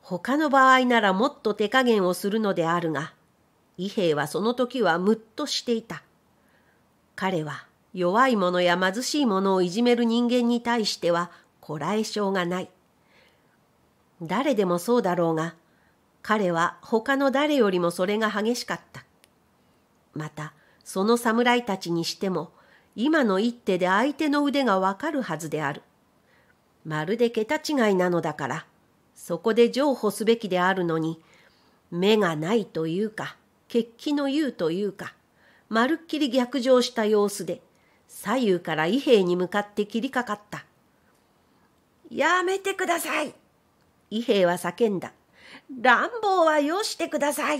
他の場合ならもっと手加減をするのであるが、伊兵衛はその時はむっとしていた。彼は弱い者や貧しい者をいじめる人間に対してはこらえ性がない。誰でもそうだろうが、彼は他の誰よりもそれが激しかった。また、その侍たちにしても、今の一手で相手の腕がわかるはずである。まるで桁違いなのだから、そこで譲歩すべきであるのに、目がないというか、血気の言うというか、まるっきり逆上した様子で、左右から伊兵に向かって切りかかった。やめてください伊兵は叫んだ。乱暴はよしてください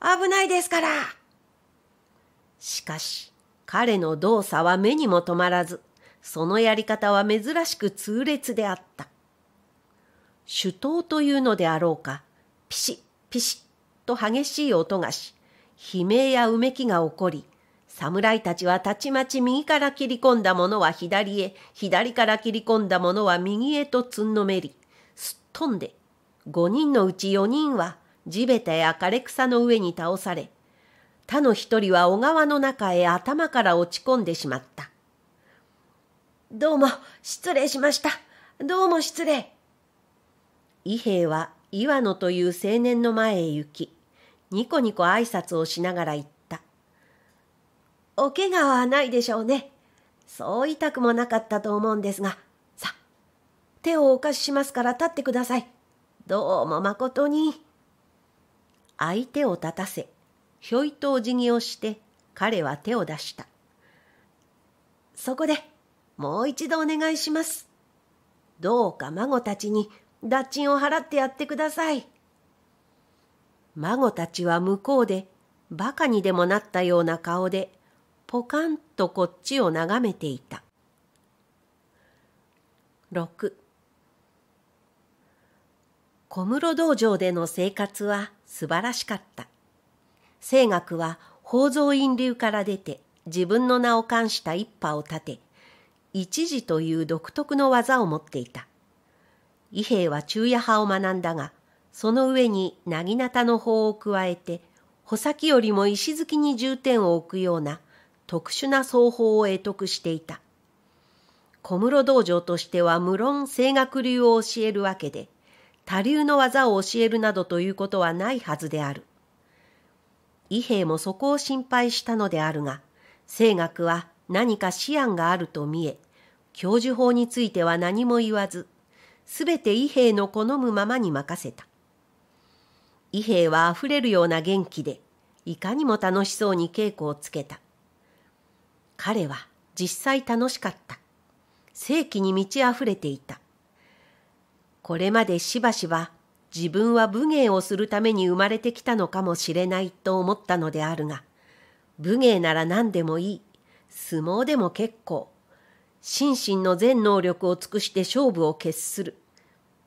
危ないですからしかし、彼の動作は目にも留まらず、そのやり方は珍しく痛烈であった。手刀というのであろうか、ピシッピシッと激しい音がし、悲鳴やうめきが起こり、侍たちはたちまち右から切り込んだ者は左へ、左から切り込んだ者は右へとつんのめり、すっ飛んで、五人のうち四人は地べたや枯れ草の上に倒され、他の一人は小川の中へ頭から落ち込んでしまった。どうも、失礼しました。どうも失礼。伊兵衛は岩野という青年の前へ行き、ニコニコ挨拶をしながら言った。お怪我はないでしょうね。そう痛くもなかったと思うんですが、さ、手をお貸ししますから立ってください。どうも誠に。相手を立たせ、ひょいとお辞儀をして彼は手を出した。そこでもう一度お願いします。どうか孫たちに脱賃を払ってやってください。孫たちは向こうでバカにでもなったような顔でポカンとこっちを眺めていた。6小室道場での生活は素晴らしかった。清学は宝蔵院流から出て自分の名を冠した一派を立て、一時という独特の技を持っていた。伊兵衛は中夜派を学んだが、その上に薙刀の法を加えて、穂先よりも石突きに重点を置くような特殊な奏法を得得していた。小室道場としては無論声楽流を教えるわけで、他流の技を教えるなどということはないはずである。伊兵衛もそこを心配したのであるが、清学は何か思案があると見え、教授法については何も言わず、すべて伊兵衛の好むままに任せた。伊兵衛は溢れるような元気で、いかにも楽しそうに稽古をつけた。彼は実際楽しかった。正気に満ち溢れていた。これまでしばしば自分は武芸をするために生まれてきたのかもしれないと思ったのであるが、武芸なら何でもいい。相撲でも結構。心身の全能力を尽くして勝負を決する。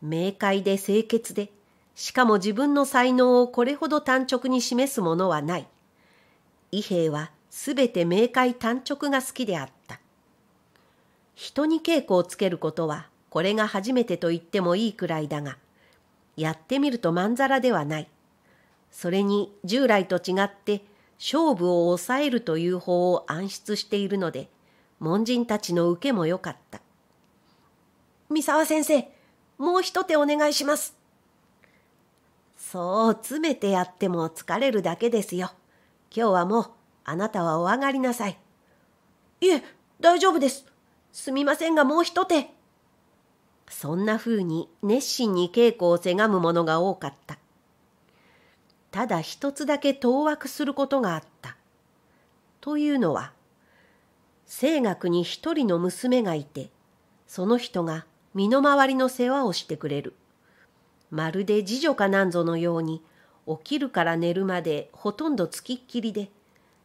明快で清潔で、しかも自分の才能をこれほど単直に示すものはない。伊兵衛はすべて明快単直が好きであった。人に稽古をつけることは、これが初めてと言ってもいいくらいだが、やってみるとまんざらではない。それに従来と違って勝負を抑えるという法を暗出しているので、門人たちの受けも良かった。三沢先生、もう一手お願いします。そう詰めてやっても疲れるだけですよ。今日はもうあなたはお上がりなさい。いえ、大丈夫です。すみませんがもう一手。そんな風に熱心に稽古をせがむ者が多かった。ただ一つだけ当惑することがあった。というのは、清学に一人の娘がいて、その人が身の回りの世話をしてくれる。まるで次女かなんぞのように、起きるから寝るまでほとんどつきっきりで、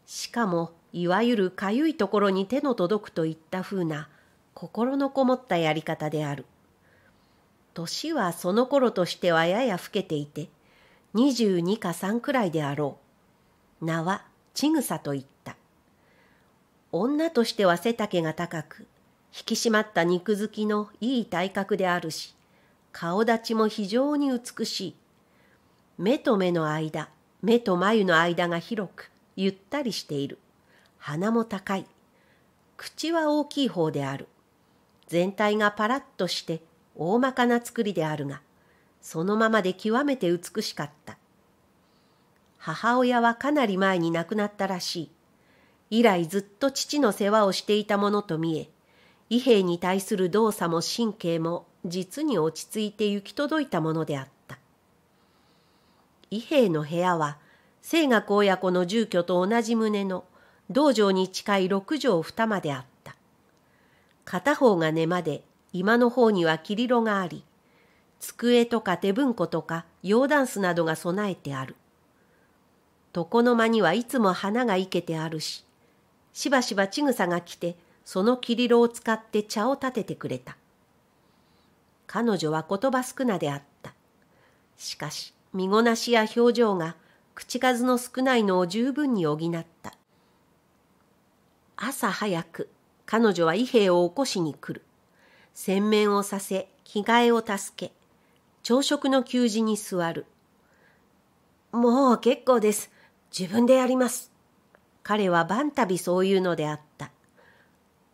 しかもいわゆるかゆいところに手の届くといったふうな心のこもったやり方である。年はその頃としてはやや老けていて、22か3くらいであろう。名は千草と言った。女としては背丈が高く、引き締まった肉付きのいい体格であるし、顔立ちも非常に美しい。目と目の間、目と眉の間が広く、ゆったりしている。鼻も高い。口は大きい方である。全体がパラッとして、大まかな作りであるが、そのままで極めて美しかった。母親はかなり前に亡くなったらしい。以来ずっと父の世話をしていたものと見え、伊兵衛に対する動作も神経も実に落ち着いて行き届いたものであった。伊兵衛の部屋は、清学親子の住居と同じ棟の道場に近い六畳二間であった。片方が根間で、今の方には切リがあり、机とか手文庫とか洋ダンスなどが備えてある。床の間にはいつも花が生けてあるし、しばしばちぐさが来て、その切リを使って茶を立ててくれた。彼女は言葉少なであった。しかし、身ごなしや表情が口数の少ないのを十分に補った。朝早く、彼女は伊兵を起こしに来る。洗面をさせ、着替えを助け、朝食の給仕に座る。もう結構です。自分でやります。彼は晩たびそういうのであった。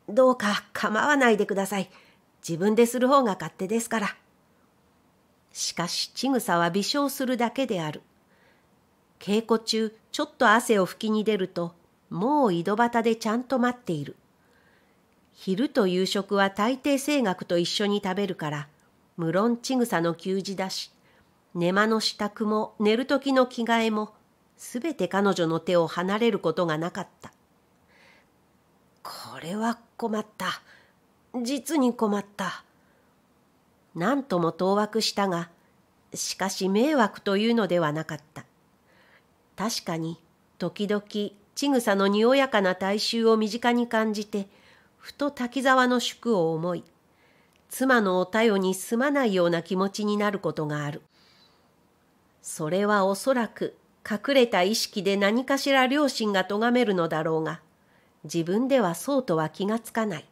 どうか構わないでください。自分でする方が勝手ですから。しかし、ちぐさは微笑するだけである。稽古中、ちょっと汗を拭きに出ると、もう井戸端でちゃんと待っている。昼と夕食は大抵声楽と一緒に食べるから、無論ちぐさの給仕だし、寝間の支度も寝る時の着替えも、すべて彼女の手を離れることがなかった。これは困った。実に困った。何とも当惑したが、しかし迷惑というのではなかった。確かに、時々、ちぐさのにおやかな体臭を身近に感じて、ふと滝沢の宿を思い、妻のお便にすまないような気持ちになることがある。それはおそらく隠れた意識で何かしら両親が咎めるのだろうが、自分ではそうとは気がつかない。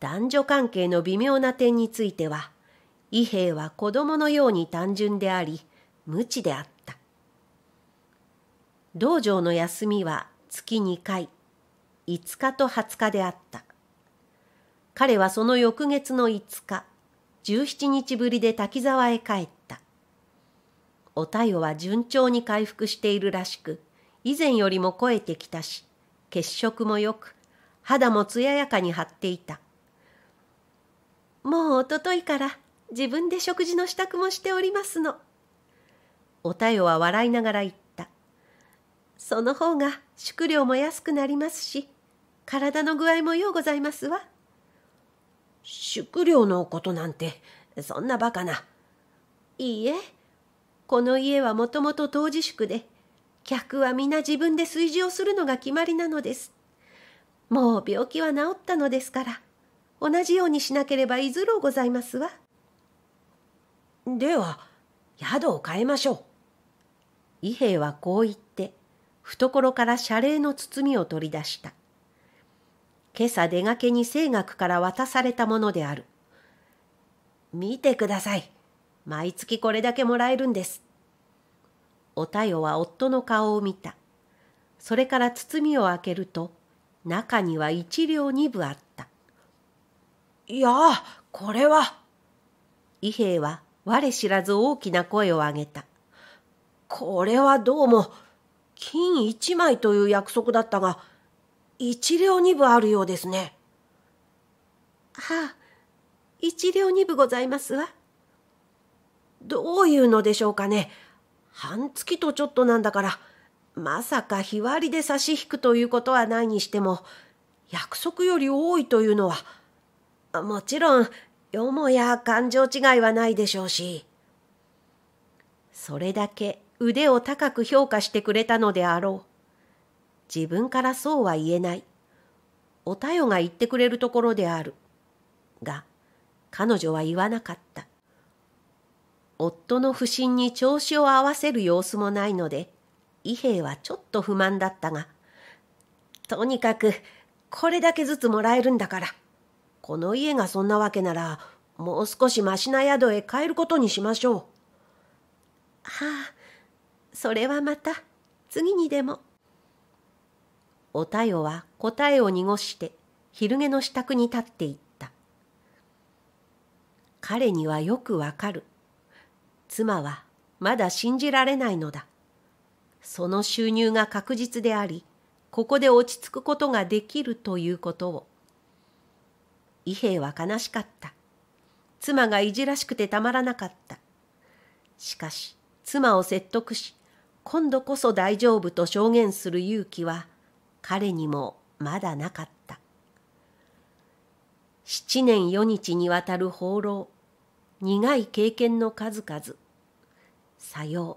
男女関係の微妙な点については、伊兵衛は子供のように単純であり、無知であった。道場の休みは月2回、5日と20日であった。彼はその翌月の5日、17日ぶりで滝沢へ帰った。おたよは順調に回復しているらしく、以前よりも肥えてきたし、血色も良く、肌も艶やかに張っていた。もうおとといから自分で食事の支度もしておりますの。おたよは笑いながら言った。その方が宿料も安くなりますし、体の具合もようございますわ。食料のことなんて、そんなバカな。いいえ、この家はもともと当時宿で、客は皆自分で炊事をするのが決まりなのです。もう病気は治ったのですから、同じようにしなければいずろうございますわ。では、宿を変えましょう。伊兵衛はこう言って、懐から謝礼の包みを取り出した。今朝出がけに清学から渡されたものである。見てください。毎月これだけもらえるんです。おたよは夫の顔を見た。それから包みを開けると、中には一両二分あった。いやあ、これは。伊兵衛は我知らず大きな声を上げた。これはどうも、金一枚という約束だったが、一両二分あるようですね。はあ、一両二分ございますわ。どういうのでしょうかね。半月とちょっとなんだから、まさか日割りで差し引くということはないにしても、約束より多いというのは、もちろん、よもや感情違いはないでしょうし。それだけ腕を高く評価してくれたのであろう。自分からそうは言えない。おたよが言ってくれるところである。が、彼女は言わなかった。夫の不審に調子を合わせる様子もないので、伊兵衛はちょっと不満だったが、とにかく、これだけずつもらえるんだから、この家がそんなわけなら、もう少しましな宿へ帰ることにしましょう。はあ、それはまた、次にでも。おたよは答えを濁して昼寝の支度に立っていった。彼にはよくわかる。妻はまだ信じられないのだ。その収入が確実であり、ここで落ち着くことができるということを。伊兵は悲しかった。妻がいじらしくてたまらなかった。しかし、妻を説得し、今度こそ大丈夫と証言する勇気は彼にもまだなかった。七年四日にわたる放浪、苦い経験の数々。さよう、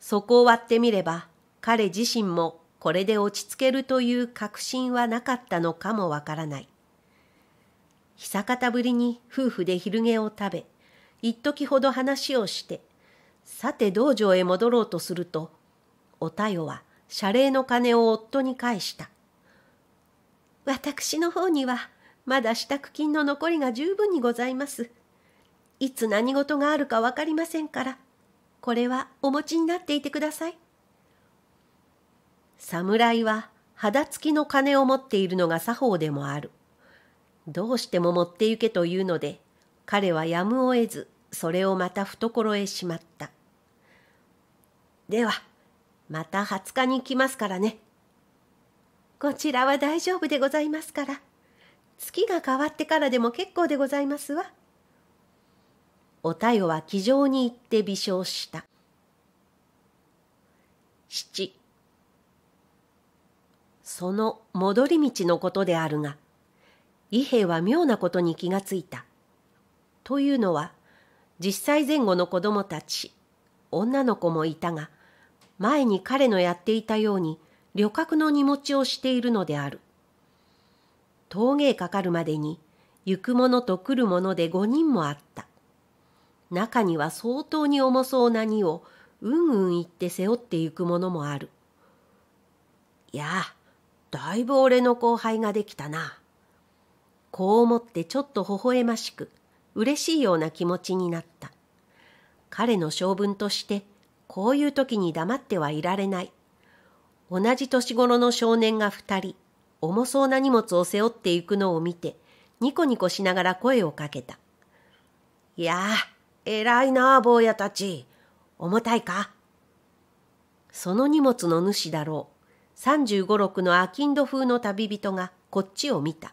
そこを割ってみれば、彼自身もこれで落ち着けるという確信はなかったのかもわからない。久方ぶりに夫婦で昼寝を食べ、一時ほど話をして、さて道場へ戻ろうとすると、おたよは謝礼の金を夫に返した。私の方にはまだ支度金の残りが十分にございます。いつ何事があるかわかりませんから、これはお持ちになっていてください。侍は肌付きの金を持っているのが作法でもある。どうしても持って行けというので、彼はやむを得ず、それをまた懐へしまった。では、また20日に来ますからね。こちらは大丈夫でございますから、月が変わってからでも結構でございますわ。おたよは気丈に行って微笑した。七。その戻り道のことであるが、伊兵衛は妙なことに気がついた。というのは、10歳前後の子供たち、女の子もいたが、前に彼のやっていたように旅客の荷持ちをしているのである。峠へかかるまでに行く者と来る者で5人もあった。中には相当に重そうな荷をうんうん言って背負って行く者もある。いやあ、だいぶ俺の後輩ができたな。こう思ってちょっと微笑ましく、嬉しいような気持ちになった。彼の性分として、こういう時に黙ってはいられない。同じ年頃の少年が二人、重そうな荷物を背負っていくのを見て、ニコニコしながら声をかけた。いやあ、偉いなあ、坊やたち。重たいかその荷物の主だろう。35、六の商人風の旅人がこっちを見た。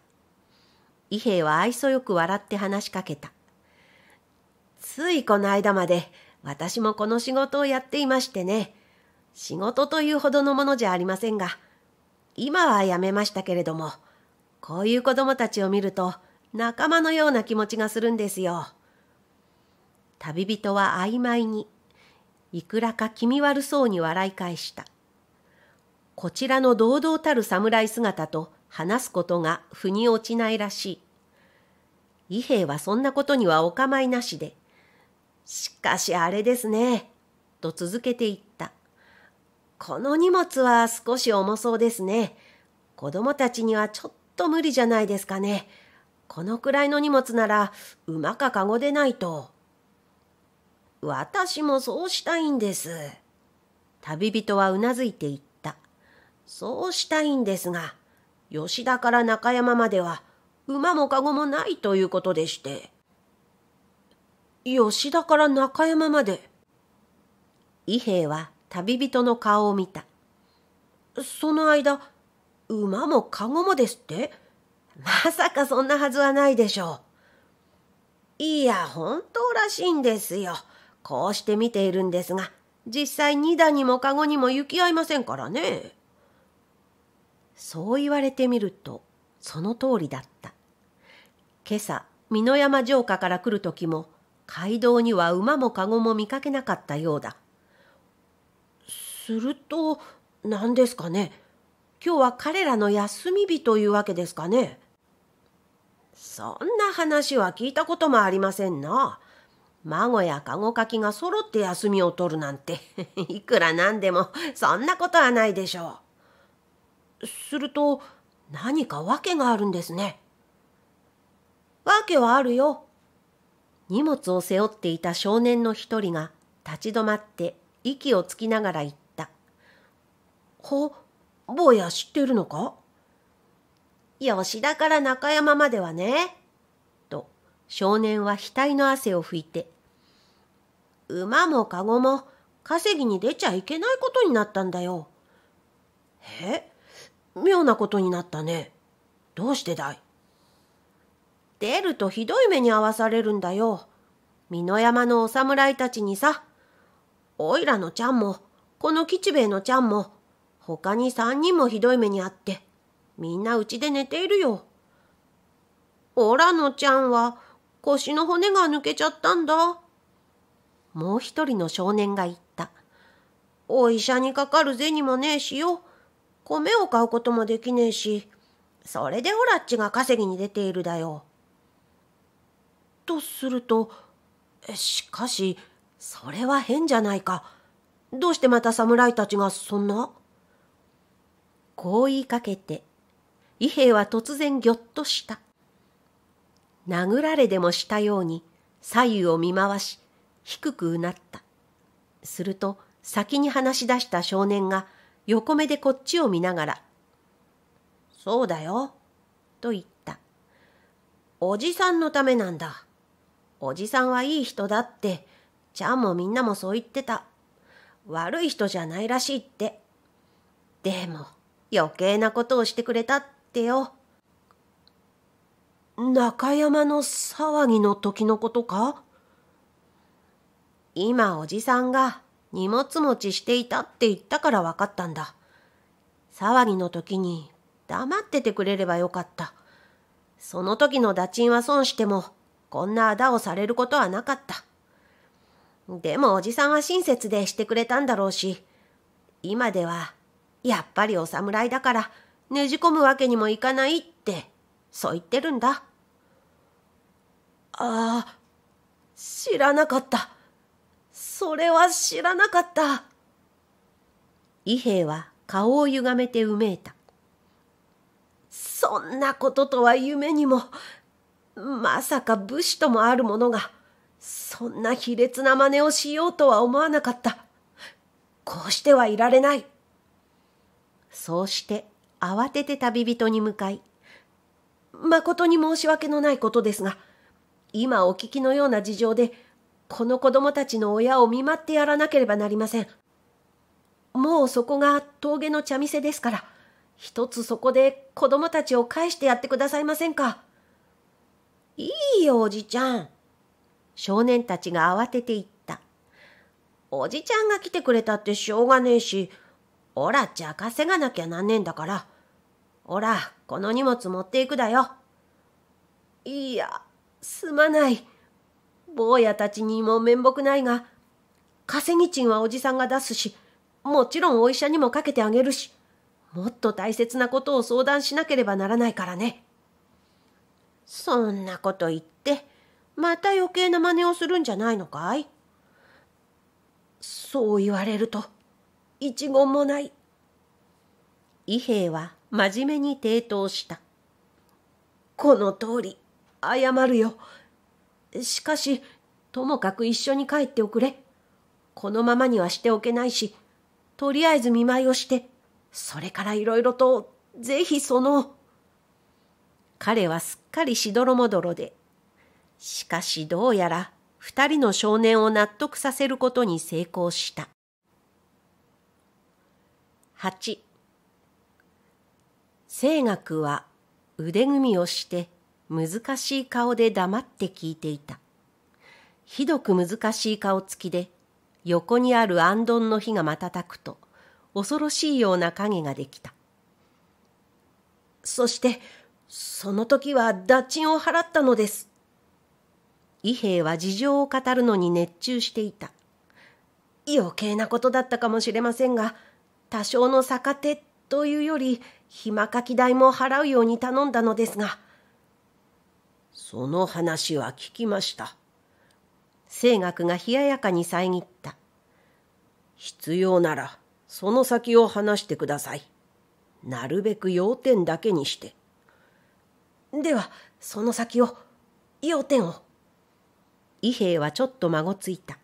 伊兵衛は愛想よく笑って話しかけた。ついこの間まで私もこの仕事をやっていましてね。仕事というほどのものじゃありませんが、今はやめましたけれども、こういう子供たちを見ると仲間のような気持ちがするんですよ。旅人は曖昧に、いくらか気味悪そうに笑い返した。こちらの堂々たる侍姿と話すことが腑に落ちないらしい。伊兵衛はそんなことにはお構いなしで、しかしあれですね。と続けていった。この荷物は少し重そうですね。子供たちにはちょっと無理じゃないですかね。このくらいの荷物なら馬かカゴでないと。私もそうしたいんです。旅人はうなずいていった。そうしたいんですが、吉田から中山までは馬もカゴもないということでして。吉田から中山まで。伊兵衛は旅人の顔を見た。その間、馬も籠もですってまさかそんなはずはないでしょう。いや、本当らしいんですよ。こうして見ているんですが、実際二段にも籠にも行き合いませんからね。そう言われてみると、その通りだった。今朝、美濃山城下から来る時も、街道には馬も籠も見かけなかったようだすると何ですかね今日は彼らの休み日というわけですかねそんな話は聞いたこともありませんな孫や孫かきが揃って休みを取るなんて いくらなんでもそんなことはないでしょうすると何か訳があるんですね訳はあるよ荷物を背負っていた少年の一人が立ち止まって息をつきながら言った。は、坊や知ってるのか吉田から中山まではね。と少年は額の汗を拭いて、馬も籠も稼ぎに出ちゃいけないことになったんだよ。え妙なことになったね。どうしてだい出るとひどい目に遭わされるんだよ。美濃山のお侍たちにさ、おいらのちゃんも、この吉兵衛のちゃんも、他に三人もひどい目にあって、みんなうちで寝ているよ。おらのちゃんは腰の骨が抜けちゃったんだ。もう一人の少年が言った。お医者にかかる銭もねえしよ。米を買うこともできねえし、それでオラっちが稼ぎに出ているだよ。とするとしかしそれは変じゃないかどうしてまた侍たちがそんなこう言いかけて伊兵衛は突然ぎょっとした殴られでもしたように左右を見回し低くうなったすると先に話し出した少年が横目でこっちを見ながら「そうだよ」と言った「おじさんのためなんだ」おじさんはいい人だって、ちゃんもみんなもそう言ってた。悪い人じゃないらしいって。でも、余計なことをしてくれたってよ。中山の騒ぎの時のことか今おじさんが荷物持ちしていたって言ったから分かったんだ。騒ぎの時に黙っててくれればよかった。その時の打賃は損してもこんなあだをされることはなかった。でもおじさんは親切でしてくれたんだろうし、今では、やっぱりお侍だから、ねじ込むわけにもいかないって、そう言ってるんだ。ああ、知らなかった。それは知らなかった。伊兵衛は顔をゆがめてうめいた。そんなこととは夢にも、まさか武士ともある者が、そんな卑劣な真似をしようとは思わなかった。こうしてはいられない。そうして慌てて旅人に向かい、誠に申し訳のないことですが、今お聞きのような事情で、この子供たちの親を見舞ってやらなければなりません。もうそこが峠の茶店ですから、一つそこで子供たちを返してやってくださいませんか。いいよ、おじちゃん。少年たちが慌てて言った。おじちゃんが来てくれたってしょうがねえし、おらじゃ稼がなきゃなんねえんだから。おら、この荷物持っていくだよ。いや、すまない。坊やたちにも面目ないが、稼ぎ賃はおじさんが出すし、もちろんお医者にもかけてあげるし、もっと大切なことを相談しなければならないからね。そんなこと言ってまた余計な真似をするんじゃないのかいそう言われると一言もない伊兵衛は真面目に抵当したこの通り謝るよしかしともかく一緒に帰っておくれこのままにはしておけないしとりあえず見舞いをしてそれからいろいろとぜひその彼はすっかりしどろもどろで。しかしどうやら二人の少年を納得させることに成功した。八。清学は腕組みをして難しい顔で黙って聞いていた。ひどく難しい顔つきで横にあるあんどんの火が瞬くと恐ろしいような影ができた。そしてその時は駄賃を払ったのです。伊兵衛は事情を語るのに熱中していた。余計なことだったかもしれませんが、多少の逆手というより、暇かき代も払うように頼んだのですが。その話は聞きました。清学が冷ややかに遮った。必要なら、その先を話してください。なるべく要点だけにして。ではその先を要点を伊兵衛はちょっとまごついた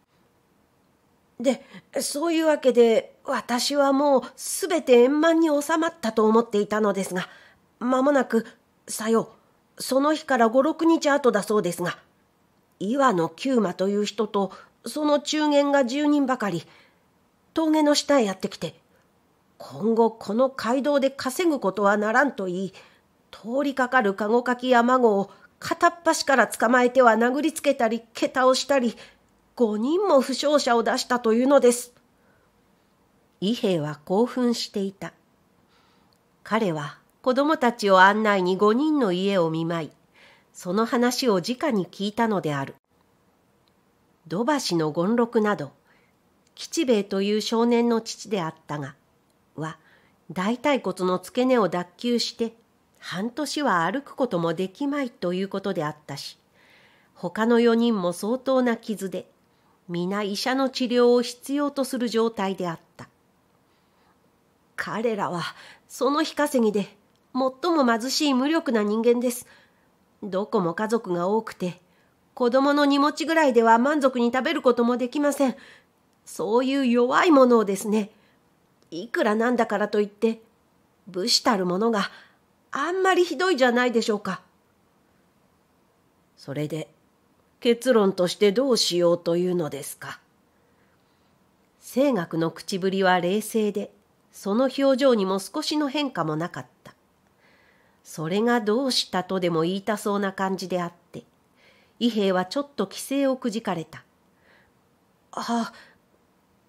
でそういうわけで私はもうすべて円満に収まったと思っていたのですが間もなくさよその日から五六日後だそうですが岩野九馬という人とその中間が十人ばかり峠の下へやってきて今後この街道で稼ぐことはならんと言い通りかかる籠かき山子を片っ端から捕まえては殴りつけたり、蹴倒したり、5人も負傷者を出したというのです。伊兵衛は興奮していた。彼は子供たちを案内に5人の家を見舞い、その話を直に聞いたのである。土橋の権六など、吉兵衛という少年の父であったが、は、大腿骨の付け根を脱臼して半年は歩くこともできまいということであったし、他の4人も相当な傷で、皆医者の治療を必要とする状態であった。彼らは、その日稼ぎで、最も貧しい無力な人間です。どこも家族が多くて、子供の荷物ぐらいでは満足に食べることもできません。そういう弱いものをですね、いくらなんだからといって、武士たる者があんまりひどいじゃないでしょうか。それで結論としてどうしようというのですか。清楽の口ぶりは冷静で、その表情にも少しの変化もなかった。それがどうしたとでも言いたそうな感じであって、伊兵はちょっと規制をくじかれた。ああ、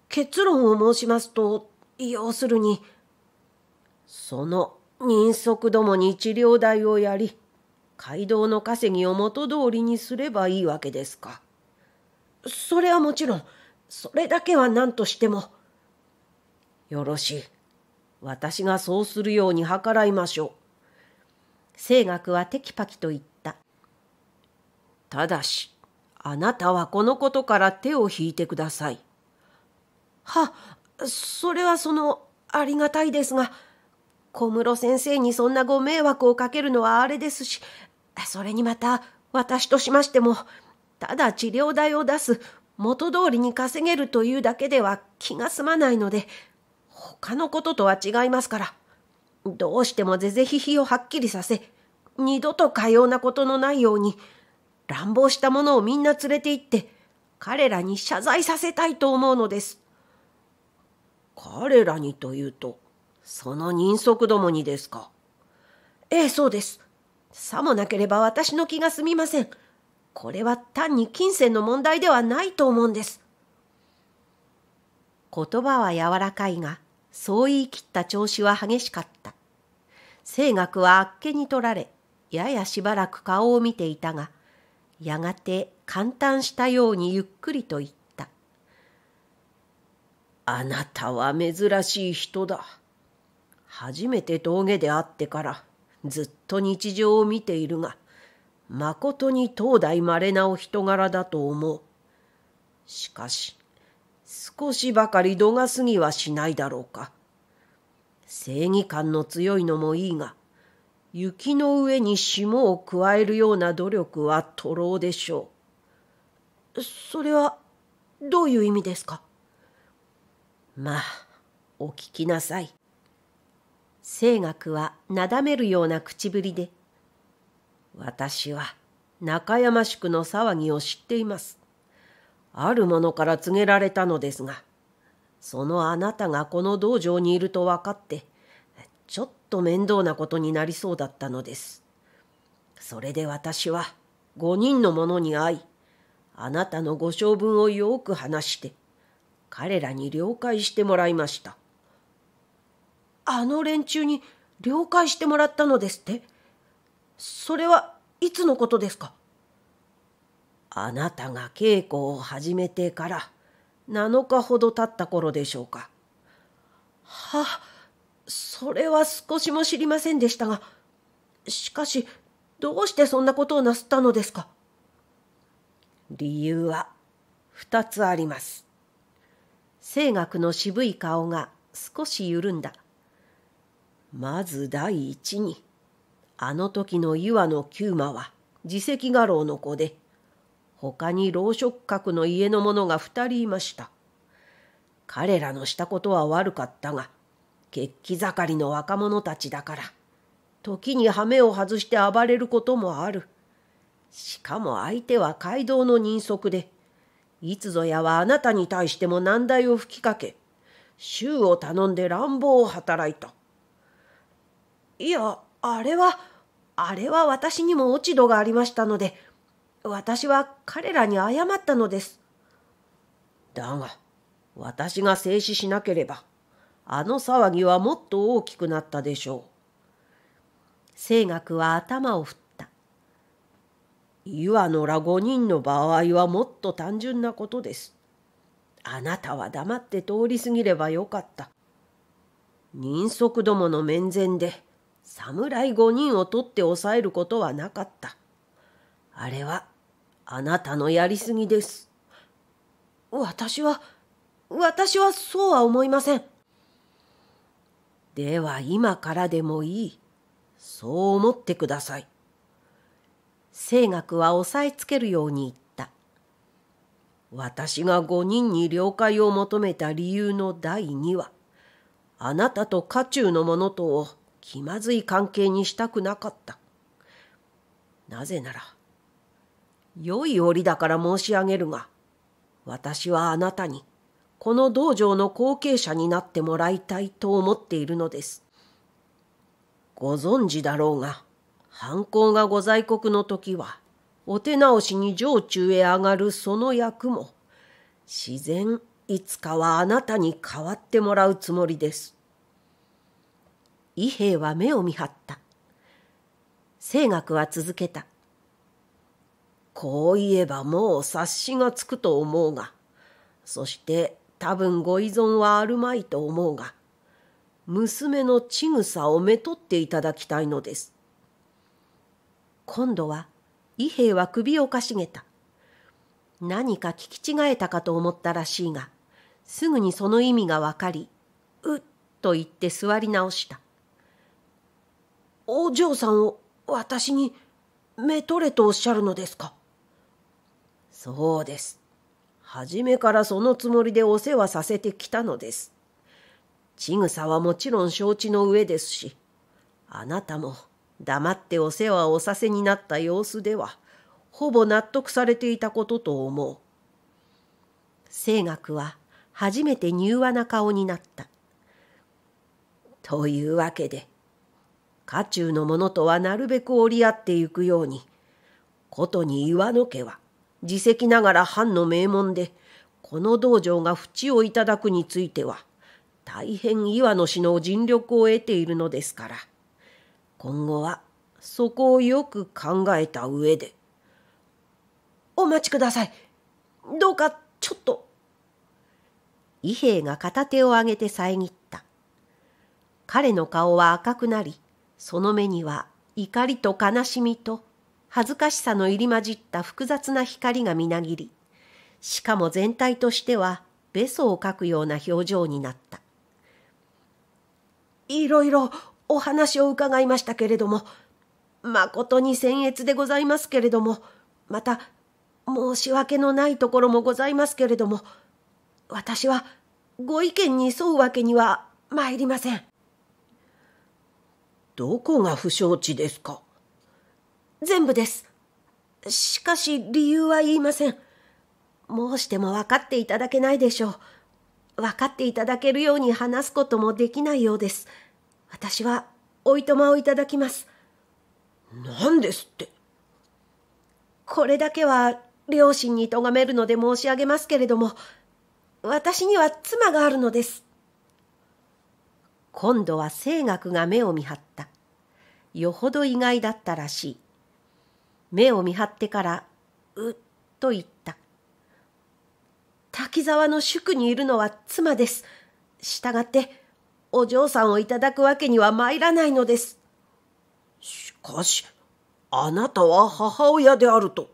結論を申しますと、要するに。その人足どもに一両代をやり、街道の稼ぎを元通りにすればいいわけですか。それはもちろん、それだけは何としても。よろしい。私がそうするように計らいましょう。清学はテキパキと言った。ただし、あなたはこのことから手を引いてください。は、それはその、ありがたいですが、小室先生にそんなご迷惑をかけるのはあれですし、それにまた、私としましても、ただ治療代を出す、元通りに稼げるというだけでは気が済まないので、他のこととは違いますから、どうしても是々非ひをはっきりさせ、二度とかようなことのないように、乱暴した者をみんな連れて行って、彼らに謝罪させたいと思うのです。彼らにというと、その人足どもにですか。ええ、そうです。さもなければ私の気が済みません。これは単に金銭の問題ではないと思うんです。言葉は柔らかいが、そう言い切った調子は激しかった。清学はあっけに取られ、ややしばらく顔を見ていたが、やがて簡単したようにゆっくりと言った。あなたは珍しい人だ。初めて峠で会ってからずっと日常を見ているがまことに当代稀なお人柄だと思うしかし少しばかり度が過ぎはしないだろうか正義感の強いのもいいが雪の上に霜を加えるような努力は徒労でしょうそれはどういう意味ですかまあお聞きなさい声学はなだめるような口ぶりで、私は中山宿の騒ぎを知っています。ある者から告げられたのですが、そのあなたがこの道場にいると分かって、ちょっと面倒なことになりそうだったのです。それで私は5人の者に会い、あなたのご性分をよく話して、彼らに了解してもらいました。あの連中に了解してもらったのですってそれはいつのことですかあなたが稽古を始めてから7日ほど経った頃でしょうか。はあ、それは少しも知りませんでしたが、しかし、どうしてそんなことをなすったのですか理由は2つあります。清学の渋い顔が少し緩んだ。まず第一に、あの時の岩野九馬は自責画廊の子で、他に老職格の家の者が二人いました。彼らのしたことは悪かったが、血気盛りの若者たちだから、時に羽目を外して暴れることもある。しかも相手は街道の人足で、いつぞやはあなたに対しても難題を吹きかけ、衆を頼んで乱暴を働いた。いや、あれは、あれは私にも落ち度がありましたので、私は彼らに謝ったのです。だが、私が静止しなければ、あの騒ぎはもっと大きくなったでしょう。清学は頭を振った。岩野ら五人の場合はもっと単純なことです。あなたは黙って通り過ぎればよかった。人足どもの面前で、侍5人を取って抑えることはなかった。あれは、あなたのやりすぎです。私は、私はそうは思いません。では今からでもいい。そう思ってください。清学は押さえつけるように言った。私が5人に了解を求めた理由の第2は、あなたと家中の者とを気まずい関係にしたくなかった。なぜなら、良い折だから申し上げるが、私はあなたに、この道場の後継者になってもらいたいと思っているのです。ご存知だろうが、犯行がご在国の時は、お手直しに城中へ上がるその役も、自然いつかはあなたに代わってもらうつもりです。伊兵衛は目を見張った。清学は続けた。こう言えばもう察しがつくと思うが、そして多分ご依存はあるまいと思うが、娘のちぐさをめとっていただきたいのです。今度は伊兵衛は首をかしげた。何か聞き違えたかと思ったらしいが、すぐにその意味がわかり、うっと言って座り直した。お嬢さんを私にめとれとおっしゃるのですかそうです。初めからそのつもりでお世話させてきたのです。ちぐさはもちろん承知の上ですし、あなたも黙ってお世話をさせになった様子では、ほぼ納得されていたことと思う。清学は初めて柔和な顔になった。というわけで、家中の者とはなるべく折り合ってゆくようにことに岩野家は自責ながら藩の名門でこの道場が淵をいただくについては大変岩野氏の尽力を得ているのですから今後はそこをよく考えた上でお待ちくださいどうかちょっと伊兵衛が片手を上げて遮った彼の顔は赤くなりその目には怒りと悲しみと恥ずかしさの入り混じった複雑な光がみなぎり、しかも全体としてはべそをかくような表情になった。いろいろお話を伺いましたけれども、誠に僭越でございますけれども、また申し訳のないところもございますけれども、私はご意見に沿うわけには参りません。どこが不承知ですか全部です。しかし理由は言いません。申しても分かっていただけないでしょう。分かっていただけるように話すこともできないようです。私はおいとまをいただきます。何ですってこれだけは両親に咎めるので申し上げますけれども、私には妻があるのです。今度は清学が目を見張った。よほど意外だったらしい。目を見張ってから、うっと言った。滝沢の宿にいるのは妻です。従って、お嬢さんをいただくわけには参らないのです。しかし、あなたは母親であると。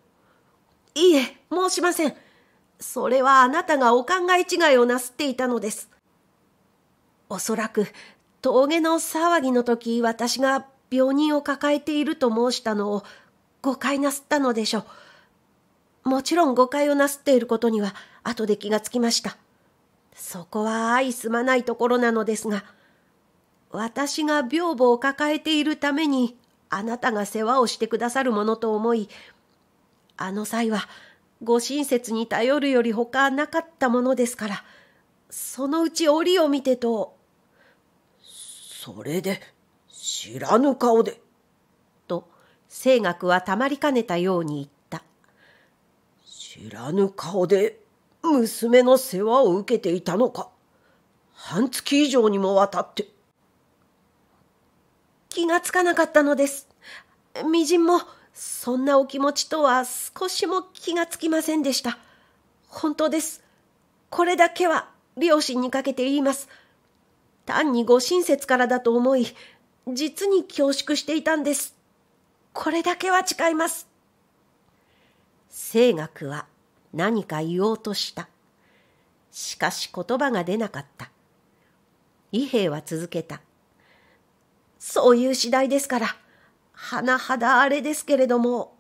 いいえ、申しません。それはあなたがお考え違いをなすっていたのです。おそらく峠の騒ぎの時私が病人を抱えていると申したのを誤解なすったのでしょう。もちろん誤解をなすっていることには後で気がつきました。そこは相すまないところなのですが、私が病母を抱えているためにあなたが世話をしてくださるものと思い、あの際はご親切に頼るより他なかったものですから、そのうち折を見てとそれで知らぬ顔で。と清岳はたまりかねたように言った。知らぬ顔で娘の世話を受けていたのか。半月以上にもわたって。気がつかなかったのです。みじんも、そんなお気持ちとは少しも気がつきませんでした。本当です。これだけは両親にかけて言います。単にご親切からだと思い、実に恐縮していたんです。これだけは誓います。清学は何か言おうとした。しかし言葉が出なかった。伊兵は続けた。そういう次第ですから、甚だあれですけれども、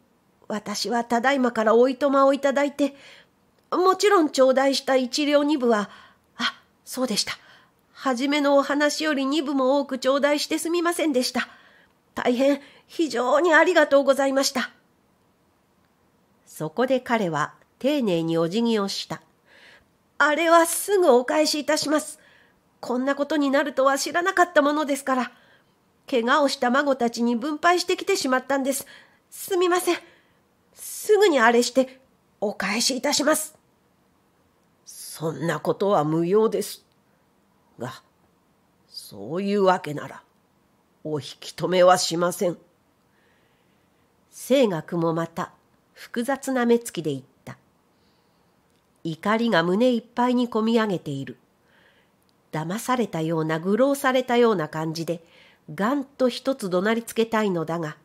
私はただいまからおいとまをいただいて、もちろん頂戴した一両二部は、あ、そうでした。初めのお話より2部も多く頂戴してすみませんでした。大変、非常にありがとうございました。そこで彼は丁寧にお辞儀をした。あれはすぐお返しいたします。こんなことになるとは知らなかったものですから。怪我をした孫たちに分配してきてしまったんです。すみません。すぐにあれして、お返しいたします。そんなことは無用です。が、そういうわけなら、お引き止めはしません。清学もまた、複雑な目つきで言った。怒りが胸いっぱいにこみ上げている。騙されたような、愚弄されたような感じで、がんと一つ怒鳴りつけたいのだが、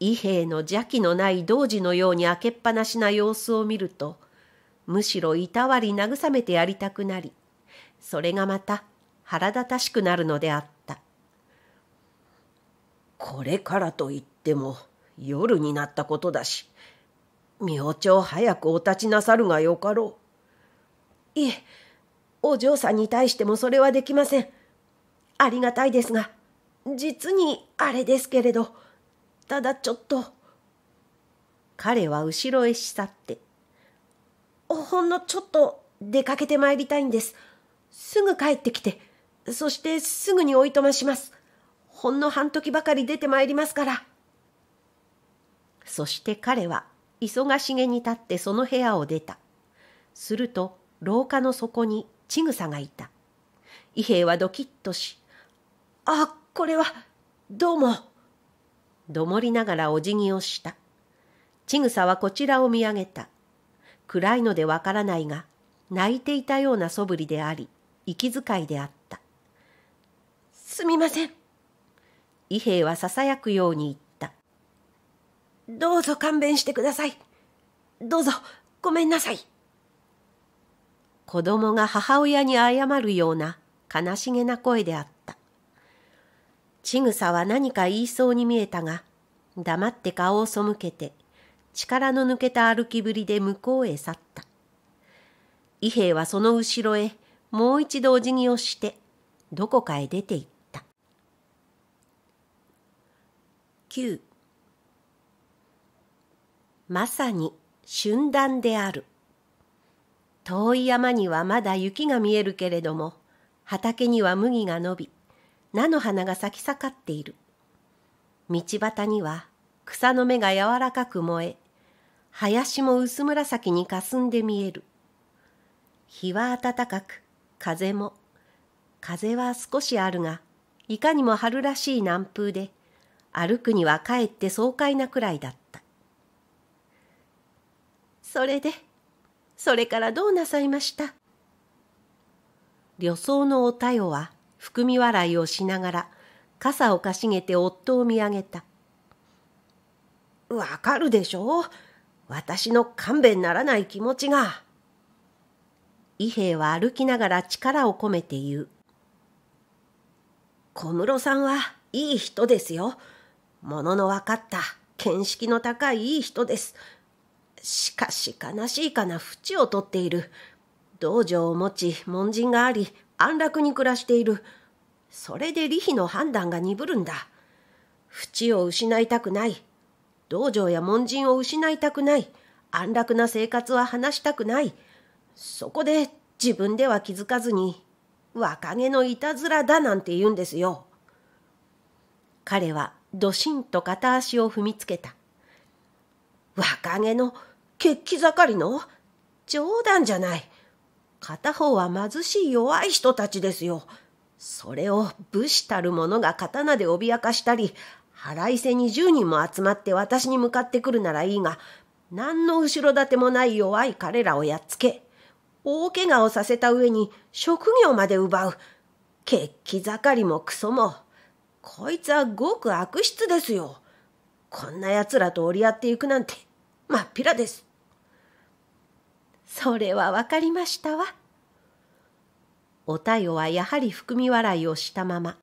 伊兵の邪気のない童子のように開けっぱなしな様子を見ると、むしろいたわり慰めてやりたくなり、それがまた腹立たしくなるのであったこれからといっても夜になったことだし明朝早くお立ちなさるがよかろういえお嬢さんに対してもそれはできませんありがたいですが実にあれですけれどただちょっと彼は後ろへし去ってほんのちょっと出かけてまいりたいんです。すぐ帰ってきて、そしてすぐにおいとまします。ほんの半時ばかり出てまいりますから。そして彼は、忙しげに立ってその部屋を出た。すると、廊下の底にちぐさがいた。伊兵衛はドキッとし、あ、これは、どうも。どもりながらお辞儀をした。ちぐさはこちらを見上げた。暗いのでわからないが、泣いていたようなそぶりであり、息遣いであった。すみません。伊兵衛はささやくように言った。どうぞ勘弁してください。どうぞごめんなさい。子供が母親に謝るような悲しげな声であった。ちぐさは何か言いそうに見えたが、黙って顔を背けて、力の抜けた歩きぶりで向こうへ去った。伊兵衛はその後ろへもう一度お辞儀をしてどこかへ出て行った。九。まさに春暖である。遠い山にはまだ雪が見えるけれども、畑には麦が伸び、菜の花が咲き盛っている。道端には草の芽が柔らかく燃え、林も薄紫にかすんで見える。日は暖かく、風も。風は少しあるが、いかにも春らしい南風で、歩くにはかえって爽快なくらいだった。それで、それからどうなさいました旅僧のおたよは、含み笑いをしながら、傘をかしげて夫を見上げた。わかるでしょう私の勘弁ならない気持ちが。伊兵衛は歩きながら力を込めて言う。小室さんはいい人ですよ。ものの分かった、見識の高いいい人です。しかし悲しいかな淵を取っている。道場を持ち、門人があり、安楽に暮らしている。それで利妃の判断が鈍るんだ。淵を失いたくない。道場や門人を失いたくない。安楽な生活は話したくない。そこで自分では気づかずに若気のいたずらだなんて言うんですよ。彼はどしんと片足を踏みつけた。若気の血気盛りの冗談じゃない。片方は貧しい弱い人たちですよ。それを武士たる者が刀で脅かしたり、腹いせに10人も集まって私に向かってくるならいいが、何の後ろ盾もない弱い彼らをやっつけ、大怪我をさせた上に職業まで奪う。血気盛りもクソも。こいつはごく悪質ですよ。こんな奴らと折り合っていくなんて、まっぴらです。それはわかりましたわ。おたよはやはり含み笑いをしたまま。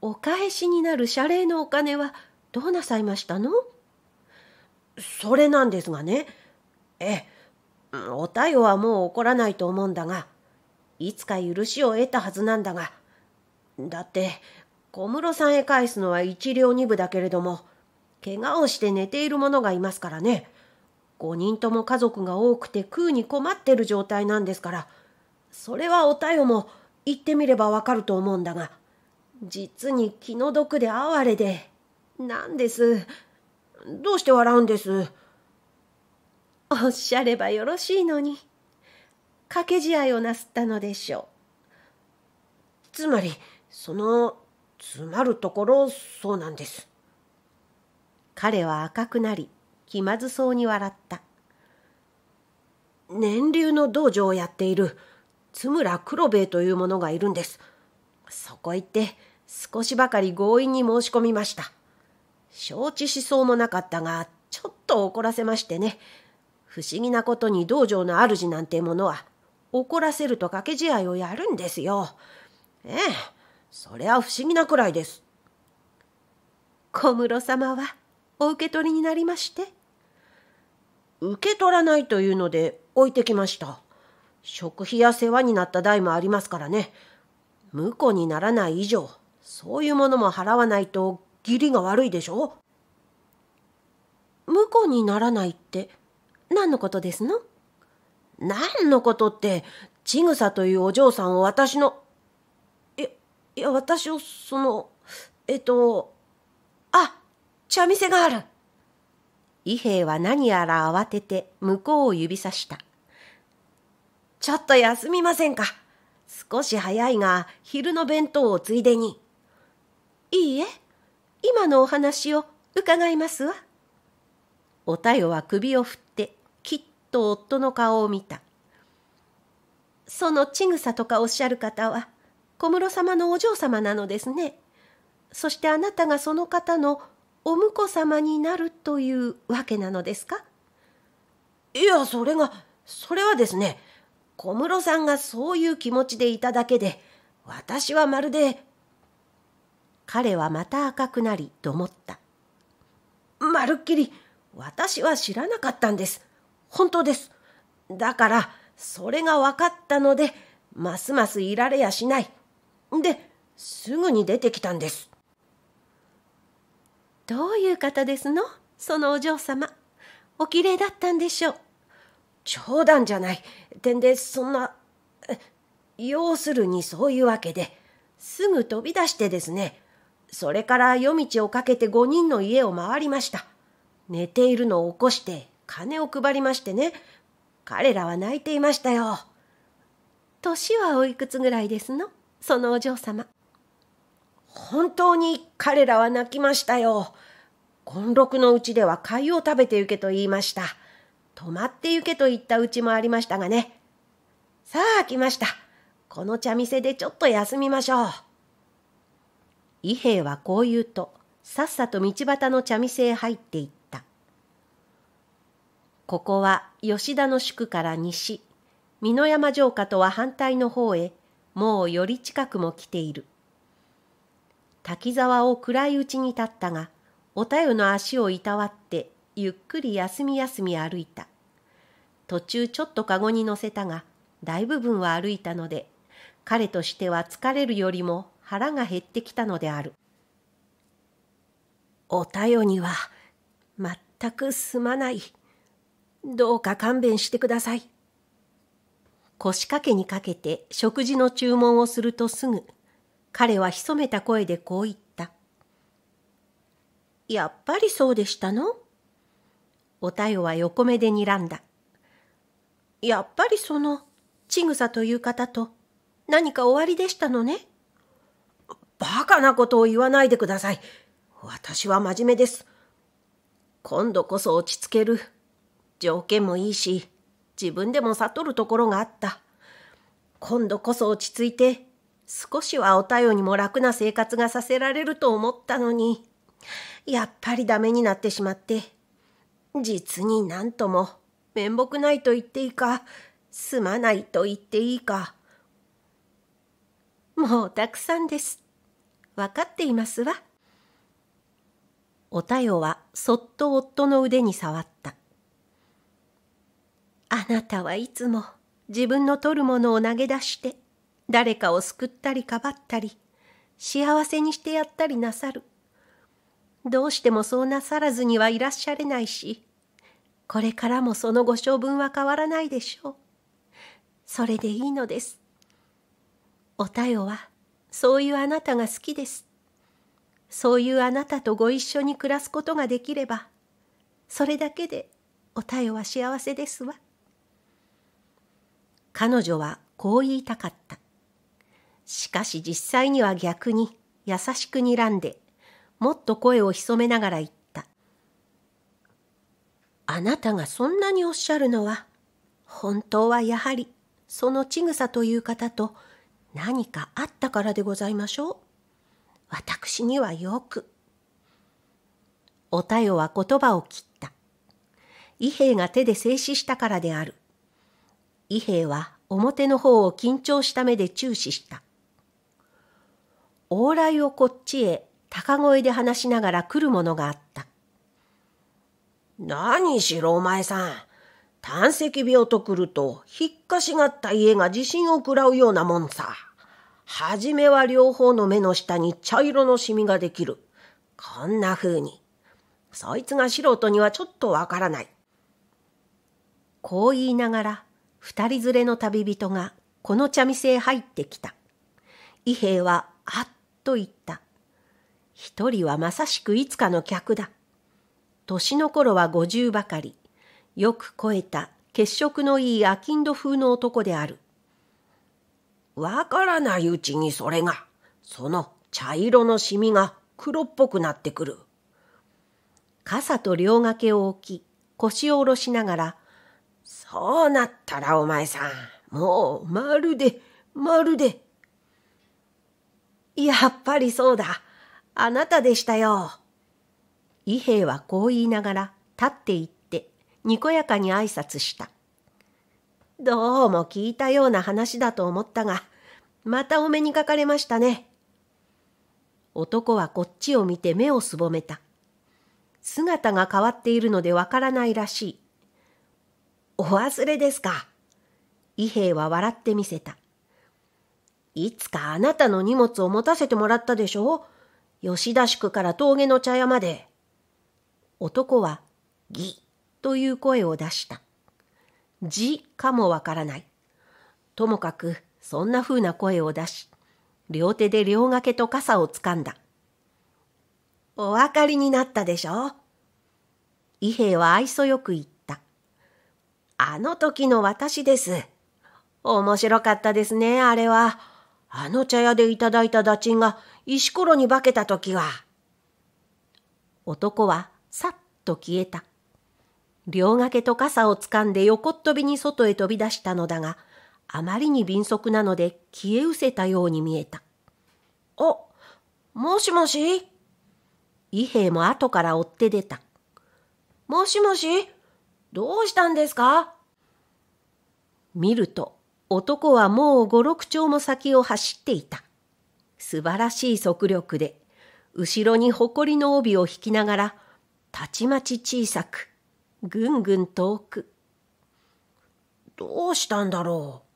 お返しになる謝礼のお金はどうなさいましたのそれなんですがね。ええ。おたよはもう怒らないと思うんだが、いつか許しを得たはずなんだが、だって、小室さんへ返すのは一両二部だけれども、怪我をして寝ている者がいますからね。5人とも家族が多くて食うに困ってる状態なんですから、それはおたよも言ってみればわかると思うんだが、実に気の毒で哀れで、なんです。どうして笑うんですおっしゃればよろしいのに掛け試合をなすったのでしょうつまりそのつまるところそうなんです彼は赤くなり気まずそうに笑った年流の道場をやっている津村黒兵衛という者がいるんですそこ行って少しばかり強引に申し込みました承知しそうもなかったがちょっと怒らせましてね不思議なことに道場の主なんてものは怒らせると掛け試合をやるんですよ。ええ、それは不思議なくらいです。小室様はお受け取りになりまして。受け取らないというので置いてきました。食費や世話になった代もありますからね。婿にならない以上、そういうものも払わないと義理が悪いでしょ婿にならないって何のことですの何のことって、ちぐさというお嬢さんを私の、いや、いや、私をその、えっと、あ、茶店がある。伊兵衛は何やら慌てて向こうを指さした。ちょっと休みませんか。少し早いが、昼の弁当をついでに。いいえ、今のお話を伺いますわ。おたよは首を振ってと夫の顔を見た。そのちぐさとかおっしゃる方は、小室様のお嬢様なのですね。そしてあなたがその方のお婿様になるというわけなのですかいや、それが、それはですね、小室さんがそういう気持ちでいただけで、私はまるで、彼はまた赤くなり、と思った。まるっきり、私は知らなかったんです。本当です。だから、それが分かったので、ますますいられやしない。で、すぐに出てきたんです。どういう方ですのそのお嬢様。おきれいだったんでしょう。冗談じゃない。てんで、そんな、要するにそういうわけで、すぐ飛び出してですね、それから夜道をかけて5人の家を回りました。寝ているのを起こして金を配りましてね彼らは泣いていましたよ年はおいくつぐらいですのそのお嬢様本当に彼らは泣きましたよ権六のうちでは貝を食べてゆけと言いました泊まってゆけと言ったうちもありましたがねさあ来ましたこの茶店でちょっと休みましょう伊兵衛はこう言うとさっさと道端の茶店へ入っていっここは吉田の宿から西、美濃山城下とは反対の方へ、もうより近くも来ている。滝沢を暗いうちに立ったが、おたよの足をいたわって、ゆっくり休み休み歩いた。途中ちょっとかごに乗せたが、大部分は歩いたので、彼としては疲れるよりも腹が減ってきたのである。おたよには、全くすまない。どうか勘弁してください。腰掛けにかけて食事の注文をするとすぐ、彼は潜めた声でこう言った。やっぱりそうでしたのおたよは横目で睨んだ。やっぱりその、ちぐさという方と何か終わりでしたのね。バカなことを言わないでください。私は真面目です。今度こそ落ち着ける。条件もいいし自分でも悟るところがあった今度こそ落ち着いて少しはお便にも楽な生活がさせられると思ったのにやっぱりダメになってしまって実になんとも面目ないと言っていいかすまないと言っていいかもうたくさんです分かっていますわおたよはそっと夫の腕に触ったあなたはいつも自分の取るものを投げ出して誰かを救ったりかばったり幸せにしてやったりなさる。どうしてもそうなさらずにはいらっしゃれないし、これからもそのご性分は変わらないでしょう。それでいいのです。おたよは、そういうあなたが好きです。そういうあなたとご一緒に暮らすことができれば、それだけでおたよは幸せですわ。彼女はこう言いたかった。しかし実際には逆に優しく睨んで、もっと声を潜めながら言った。あなたがそんなにおっしゃるのは、本当はやはりそのちぐさという方と何かあったからでございましょう。私にはよく。おたよは言葉を切った。伊兵衛が手で静止したからである。伊兵衛は表の方を緊張した目で注視した。往来をこっちへ高声で話しながら来るものがあった。何しろお前さん。胆石病と来ると、引っかしがった家が地震を食らうようなもんさ。はじめは両方の目の下に茶色のシミができる。こんな風に。そいつが素人にはちょっとわからない。こう言いながら、二人連れの旅人がこの茶店へ入ってきた。伊兵衛はあっと言った。一人はまさしくいつかの客だ。年の頃は五十ばかり。よく肥えた血色のいい商人風の男である。わからないうちにそれが、その茶色のシミが黒っぽくなってくる。傘と両掛けを置き、腰を下ろしながらそうなったらお前さん、もうまるで、まるで。やっぱりそうだ。あなたでしたよ。伊兵衛はこう言いながら立っていってにこやかに挨拶した。どうも聞いたような話だと思ったが、またお目にかかれましたね。男はこっちを見て目をすぼめた。姿が変わっているのでわからないらしい。お忘れですか。伊兵衛は笑ってみせた。いつかあなたの荷物を持たせてもらったでしょう吉田宿から峠の茶屋まで。男は、ぎという声を出した。じかもわからない。ともかく、そんな風な声を出し、両手で両掛けと傘をつかんだ。お分かりになったでしょう。伊兵衛は愛想よく言あの時の私です。面白かったですね、あれは。あの茶屋でいただいたチンが石ころに化けた時は。男はさっと消えた。両掛けと傘をつかんで横っ飛びに外へ飛び出したのだが、あまりに敏速なので消え失せたように見えた。お、もしもし伊兵衛も後から追って出た。もしもしどうしたんですか見ると、男はもう五六丁も先を走っていた。素晴らしい速力で、後ろに誇りの帯を引きながら、たちまち小さく、ぐんぐん遠く。どうしたんだろう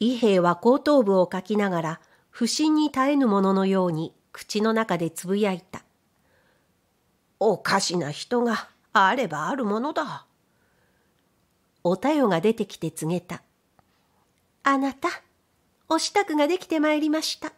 伊兵衛は後頭部をかきながら、不審に耐えぬもののように口の中でつぶやいた。おかしな人が。あればあるものだ。おたよが出てきて告げた。あなた、お支度ができてまいりました。